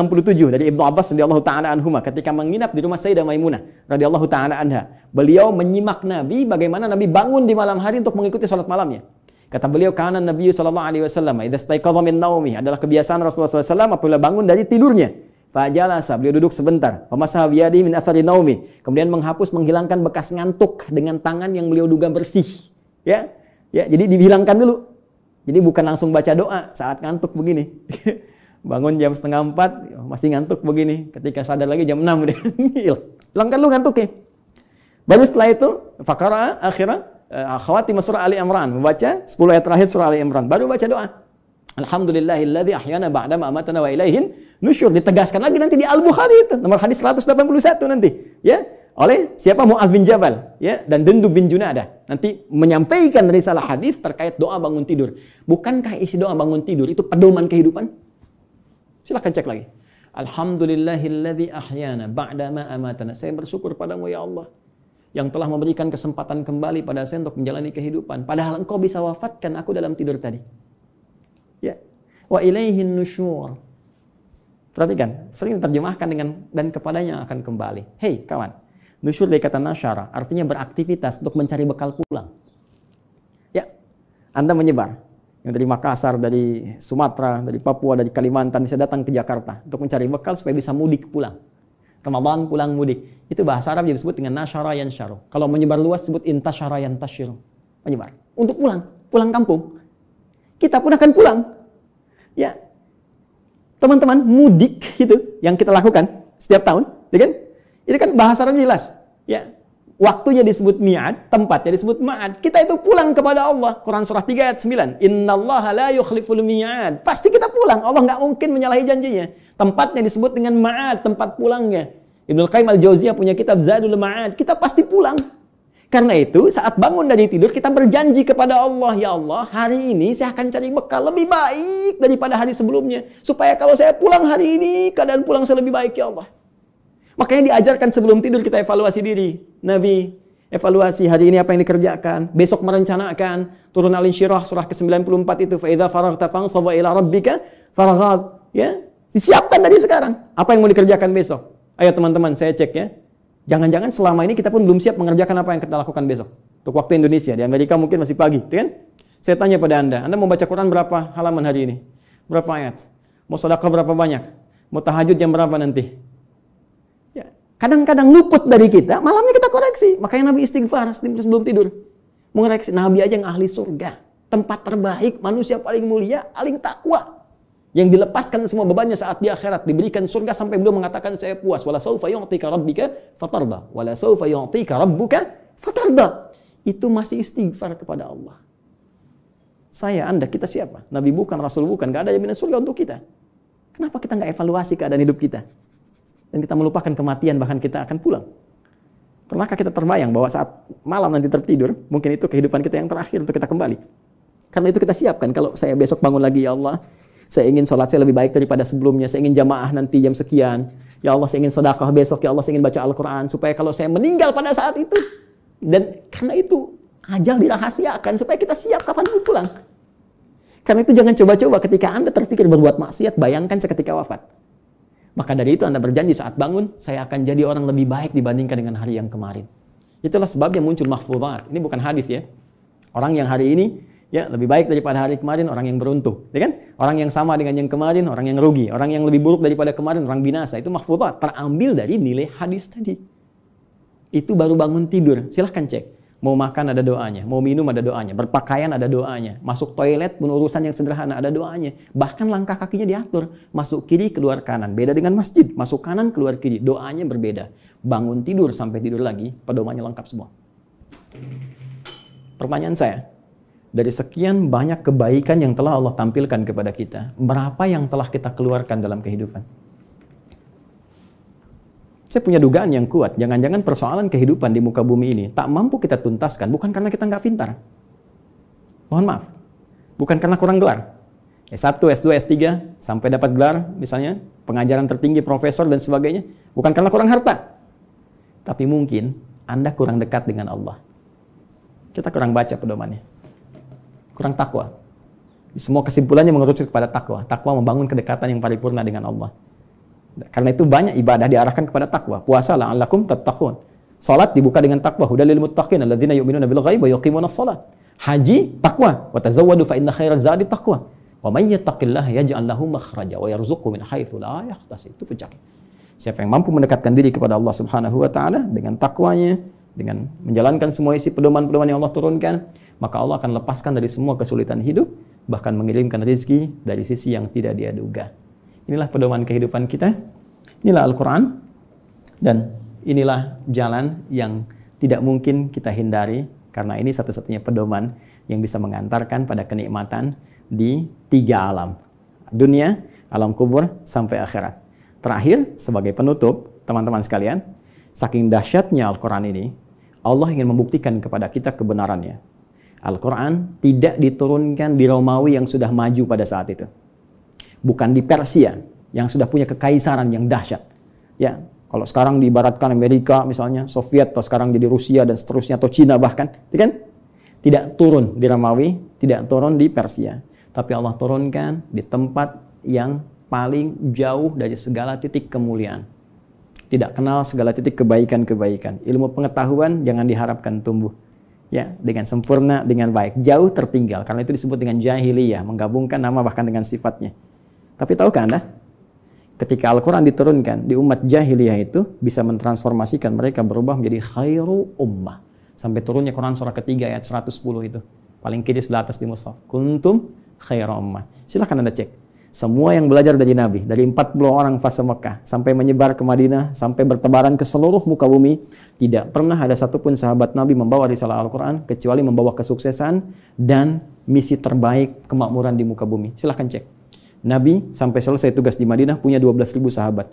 dari Ibnu Abbas radhiyallahu taala anhuma ketika menginap di rumah Sayyidah Maimunah radhiyallahu taala anha. Beliau menyimak Nabi bagaimana Nabi bangun di malam hari untuk mengikuti salat malamnya. Kata beliau, kanan Nabi sallallahu alaihi wasallam idza staiqadha min naumi" adalah kebiasaan Rasulullah SAW apabila bangun dari tidurnya. Fajalasa, beliau duduk sebentar. Pemasah biadi min athari naumi. Kemudian menghapus, menghilangkan bekas ngantuk dengan tangan yang beliau duga bersih. Ya, ya jadi dihilangkan dulu. Jadi bukan langsung baca doa saat ngantuk begini. Bangun jam setengah empat, masih ngantuk begini. Ketika sadar lagi jam enam udah hilang. Hilangkan lu ngantuknya. Baru setelah itu, fakara akhirnya Eh, khawatim surah Ali Imran, membaca 10 ayat terakhir surah Ali Imran, baru baca doa. Alhamdulillahilladzi ahyana ba'da ma amatana wa ilaihin nusyur. Ditegaskan lagi nanti di Al-Bukhari itu, nomor hadis 181 nanti, ya. Oleh siapa Mu'adz bin Jabal, ya, dan dendu bin Junadah Nanti menyampaikan risalah hadis terkait doa bangun tidur. Bukankah isi doa bangun tidur itu pedoman kehidupan? Silahkan cek lagi. Alhamdulillahilladzi ahyana ba'da ma amatana. Saya bersyukur padamu ya Allah yang telah memberikan kesempatan kembali pada saya untuk menjalani kehidupan. Padahal engkau bisa wafatkan aku dalam tidur tadi. Ya. Wa ilaihin nusyur. Perhatikan, sering terjemahkan dengan dan kepadanya akan kembali. Hei kawan, nusyur dari kata nasyara, artinya beraktivitas untuk mencari bekal pulang. Ya, Anda menyebar. Yang dari Makassar, dari Sumatera, dari Papua, dari Kalimantan bisa datang ke Jakarta untuk mencari bekal supaya bisa mudik pulang. Ramadan pulang mudik. Itu bahasa Arab yang disebut dengan nasyara yansyaru. Kalau menyebar luas sebut intasyara yantasyiru. Menyebar. Untuk pulang, pulang kampung. Kita pun akan pulang. Ya. Teman-teman, mudik itu yang kita lakukan setiap tahun, ya kan? Itu kan bahasa Arab jelas. Ya. Waktunya disebut tempat tempatnya disebut ma'ad. Kita itu pulang kepada Allah. Quran surah 3 ayat 9. Inna la yukhliful mi'ad. Pasti kita pulang. Allah nggak mungkin menyalahi janjinya. Tempatnya disebut dengan ma'ad, tempat pulangnya. Ibnu Qayyim al-Jauziyah punya kitab Zadul Ma'ad. Kita pasti pulang. Karena itu saat bangun dari tidur kita berjanji kepada Allah, ya Allah, hari ini saya akan cari bekal lebih baik daripada hari sebelumnya. Supaya kalau saya pulang hari ini, keadaan pulang saya lebih baik ya Allah. Makanya diajarkan sebelum tidur kita evaluasi diri. Nabi, evaluasi hari ini apa yang dikerjakan, besok merencanakan. Turun Al-Insyirah surah ke-94 itu, فَإِذَا فَرَغْتَ فَانْصَبَ ila rabbika فَرَغَابْ. Ya, Disiapkan dari sekarang. Apa yang mau dikerjakan besok? Ayo teman-teman, saya cek ya. Jangan-jangan selama ini kita pun belum siap mengerjakan apa yang kita lakukan besok. Untuk waktu Indonesia, di Amerika mungkin masih pagi, gitu kan? Saya tanya pada Anda, Anda mau baca Quran berapa halaman hari ini? Berapa ayat? Mau sedekah berapa banyak? Mau tahajud jam berapa nanti? Ya, kadang-kadang luput dari kita, malamnya kita koreksi. Makanya Nabi istighfar sebelum tidur. Mengoreksi Nabi aja yang ahli surga, tempat terbaik, manusia paling mulia, paling takwa yang dilepaskan semua bebannya saat di akhirat diberikan surga sampai beliau mengatakan saya puas wala saufa yu'tika rabbika fatarda wala saufa yu'tika rabbuka fatarda itu masih istighfar kepada Allah saya anda kita siapa nabi bukan rasul bukan gak ada jaminan surga untuk kita kenapa kita enggak evaluasi keadaan hidup kita dan kita melupakan kematian bahkan kita akan pulang pernahkah kita terbayang bahwa saat malam nanti tertidur mungkin itu kehidupan kita yang terakhir untuk kita kembali karena itu kita siapkan kalau saya besok bangun lagi ya Allah saya ingin sholat saya lebih baik daripada sebelumnya. Saya ingin jamaah nanti jam sekian. Ya Allah, saya ingin sedekah besok. Ya Allah, saya ingin baca Al-Quran. Supaya kalau saya meninggal pada saat itu. Dan karena itu, ajal dirahasiakan. Supaya kita siap kapan pun pulang. Karena itu jangan coba-coba ketika Anda terpikir berbuat maksiat, bayangkan seketika wafat. Maka dari itu Anda berjanji saat bangun, saya akan jadi orang lebih baik dibandingkan dengan hari yang kemarin. Itulah sebabnya muncul mahfurat. Ini bukan hadis ya. Orang yang hari ini Ya, lebih baik daripada hari kemarin orang yang beruntung, ya kan? Orang yang sama dengan yang kemarin, orang yang rugi, orang yang lebih buruk daripada kemarin, orang binasa. Itu mahfudhah, terambil dari nilai hadis tadi. Itu baru bangun tidur. Silahkan cek. Mau makan ada doanya, mau minum ada doanya, berpakaian ada doanya, masuk toilet pun urusan yang sederhana ada doanya. Bahkan langkah kakinya diatur, masuk kiri keluar kanan. Beda dengan masjid, masuk kanan keluar kiri, doanya berbeda. Bangun tidur sampai tidur lagi, pedomannya lengkap semua. Pertanyaan saya, dari sekian banyak kebaikan yang telah Allah tampilkan kepada kita, berapa yang telah kita keluarkan dalam kehidupan? Saya punya dugaan yang kuat, jangan-jangan persoalan kehidupan di muka bumi ini tak mampu kita tuntaskan, bukan karena kita nggak pintar. Mohon maaf, bukan karena kurang gelar. S1, S2, S3, sampai dapat gelar misalnya, pengajaran tertinggi, profesor, dan sebagainya. Bukan karena kurang harta. Tapi mungkin Anda kurang dekat dengan Allah. Kita kurang baca pedomannya kurang takwa. Semua kesimpulannya mengerucut kepada takwa. Takwa membangun kedekatan yang paripurna dengan Allah. Karena itu banyak ibadah diarahkan kepada takwa. Puasa alaikum tattaqun. Salat dibuka dengan takwa. Huda lil muttaqin alladzina yu'minuna bil ghaib wa yuqimuna shalah. Haji takwa. Wa tazawwadu fa inna khairaz zadi takwa. Wa may yattaqillaha yaj'al lahu makhraja wa yarzuqhu min haitsu la yahtasib. Itu puncaknya. Siapa yang mampu mendekatkan diri kepada Allah Subhanahu wa taala dengan takwanya, dengan menjalankan semua isi pedoman-pedoman yang Allah turunkan, maka Allah akan lepaskan dari semua kesulitan hidup, bahkan mengirimkan rezeki dari sisi yang tidak dia duga. Inilah pedoman kehidupan kita, inilah Al-Quran, dan inilah jalan yang tidak mungkin kita hindari, karena ini satu-satunya pedoman yang bisa mengantarkan pada kenikmatan di tiga alam. Dunia, alam kubur, sampai akhirat. Terakhir, sebagai penutup, teman-teman sekalian, saking dahsyatnya Al-Quran ini, Allah ingin membuktikan kepada kita kebenarannya Al-Quran tidak diturunkan di Romawi yang sudah maju pada saat itu. Bukan di Persia yang sudah punya kekaisaran yang dahsyat. Ya, kalau sekarang diibaratkan Amerika misalnya, Soviet atau sekarang jadi Rusia dan seterusnya atau Cina bahkan, ya kan? Tidak turun di Romawi, tidak turun di Persia. Tapi Allah turunkan di tempat yang paling jauh dari segala titik kemuliaan. Tidak kenal segala titik kebaikan-kebaikan. Ilmu pengetahuan jangan diharapkan tumbuh, ya dengan sempurna dengan baik jauh tertinggal karena itu disebut dengan jahiliyah menggabungkan nama bahkan dengan sifatnya tapi tahukah anda ketika Al-Quran diturunkan di umat jahiliyah itu bisa mentransformasikan mereka berubah menjadi khairu ummah sampai turunnya Quran surah ketiga ayat 110 itu paling kiri sebelah atas di musaf kuntum khairu ummah silahkan anda cek semua yang belajar dari Nabi, dari 40 orang fase Mekah, sampai menyebar ke Madinah, sampai bertebaran ke seluruh muka bumi, tidak pernah ada satupun sahabat Nabi membawa risalah Al-Quran, kecuali membawa kesuksesan dan misi terbaik kemakmuran di muka bumi. Silahkan cek. Nabi sampai selesai tugas di Madinah punya 12.000 sahabat.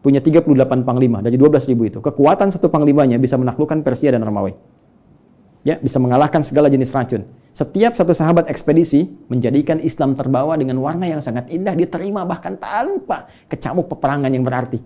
Punya 38 panglima, dari 12.000 itu. Kekuatan satu panglimanya bisa menaklukkan Persia dan Romawi. Ya, bisa mengalahkan segala jenis racun setiap satu sahabat ekspedisi menjadikan Islam terbawa dengan warna yang sangat indah diterima bahkan tanpa kecamuk peperangan yang berarti.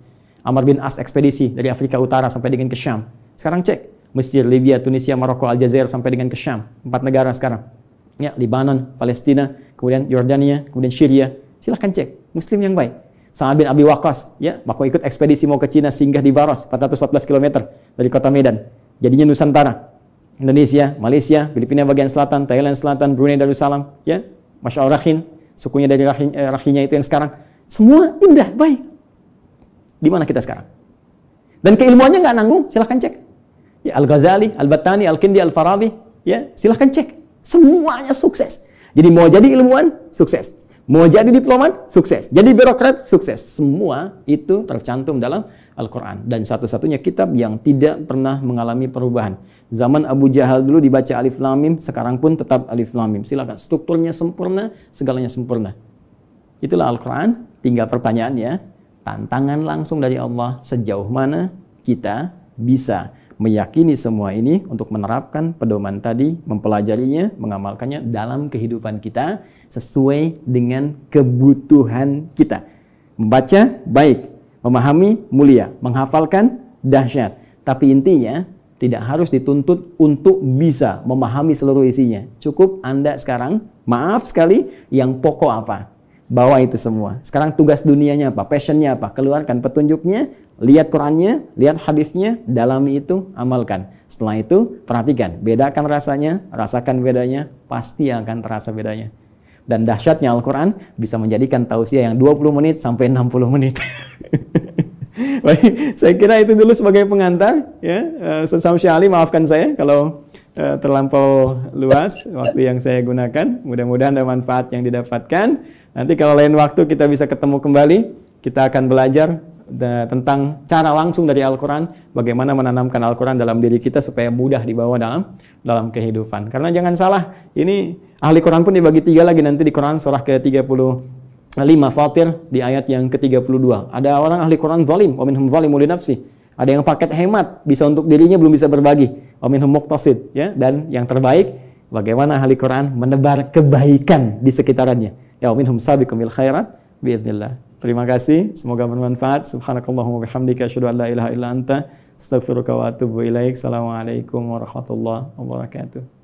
Amr bin As ekspedisi dari Afrika Utara sampai dengan ke Syam. Sekarang cek Mesir, Libya, Tunisia, Maroko, Aljazair sampai dengan ke Syam. Empat negara sekarang. Ya, Lebanon, Palestina, kemudian Yordania, kemudian Syria. Silahkan cek. Muslim yang baik. Sa'ad bin Abi Waqas, ya, bahwa ikut ekspedisi mau ke Cina singgah di Baros, 414 km dari kota Medan. Jadinya Nusantara. Indonesia, Malaysia, Filipina bagian selatan, Thailand selatan, Brunei Darussalam, ya, Masya Allah Rahin, sukunya dari rahin, eh, Rahinya itu yang sekarang. Semua indah, baik. Di mana kita sekarang? Dan keilmuannya nggak nanggung, silahkan cek. Ya, Al-Ghazali, Al-Battani, Al-Kindi, Al-Farabi, ya, silahkan cek. Semuanya sukses. Jadi mau jadi ilmuwan, sukses. Mau jadi diplomat, sukses. Jadi birokrat, sukses. Semua itu tercantum dalam Al-Quran. Dan satu-satunya kitab yang tidak pernah mengalami perubahan. Zaman Abu Jahal dulu dibaca Alif Lam Mim sekarang pun tetap Alif Lam Mim. Silakan, strukturnya sempurna, segalanya sempurna. Itulah Al-Quran, tinggal pertanyaannya, tantangan langsung dari Allah sejauh mana kita bisa meyakini semua ini untuk menerapkan pedoman tadi, mempelajarinya, mengamalkannya dalam kehidupan kita sesuai dengan kebutuhan kita. Membaca baik, Memahami mulia, menghafalkan dahsyat. Tapi intinya tidak harus dituntut untuk bisa memahami seluruh isinya. Cukup Anda sekarang, maaf sekali, yang pokok apa? Bawa itu semua. Sekarang tugas dunianya apa? Passionnya apa? Keluarkan petunjuknya, lihat Qurannya, lihat hadisnya, dalami itu, amalkan. Setelah itu, perhatikan. Bedakan rasanya, rasakan bedanya, pasti akan terasa bedanya. Dan dahsyatnya Al-Quran bisa menjadikan tausiah yang 20 menit sampai 60 menit. Baik, saya kira itu dulu sebagai pengantar. Ya, eh, Ustaz Ali, maafkan saya kalau uh, terlampau luas waktu yang saya gunakan. Mudah-mudahan ada manfaat yang didapatkan. Nanti kalau lain waktu kita bisa ketemu kembali. Kita akan belajar de, tentang cara langsung dari Al-Quran, bagaimana menanamkan Al-Quran dalam diri kita supaya mudah dibawa dalam dalam kehidupan. Karena jangan salah, ini ahli Quran pun dibagi tiga lagi nanti di Quran surah ke-35 Fatir di ayat yang ke-32. Ada orang ahli Quran zalim, wa minhum zalimun nafsi. Ada yang paket hemat, bisa untuk dirinya belum bisa berbagi. Wa minhum muqtasid, ya. Dan yang terbaik bagaimana ahli Quran menebar kebaikan di sekitarannya. Ya minhum sabi khairat khairat biidznillah. Terima kasih, semoga bermanfaat. Subhanakallahumma bihamdika asyhadu an la ilaha illa anta astaghfiruka wa atubu ilaik. Assalamualaikum warahmatullahi wabarakatuh.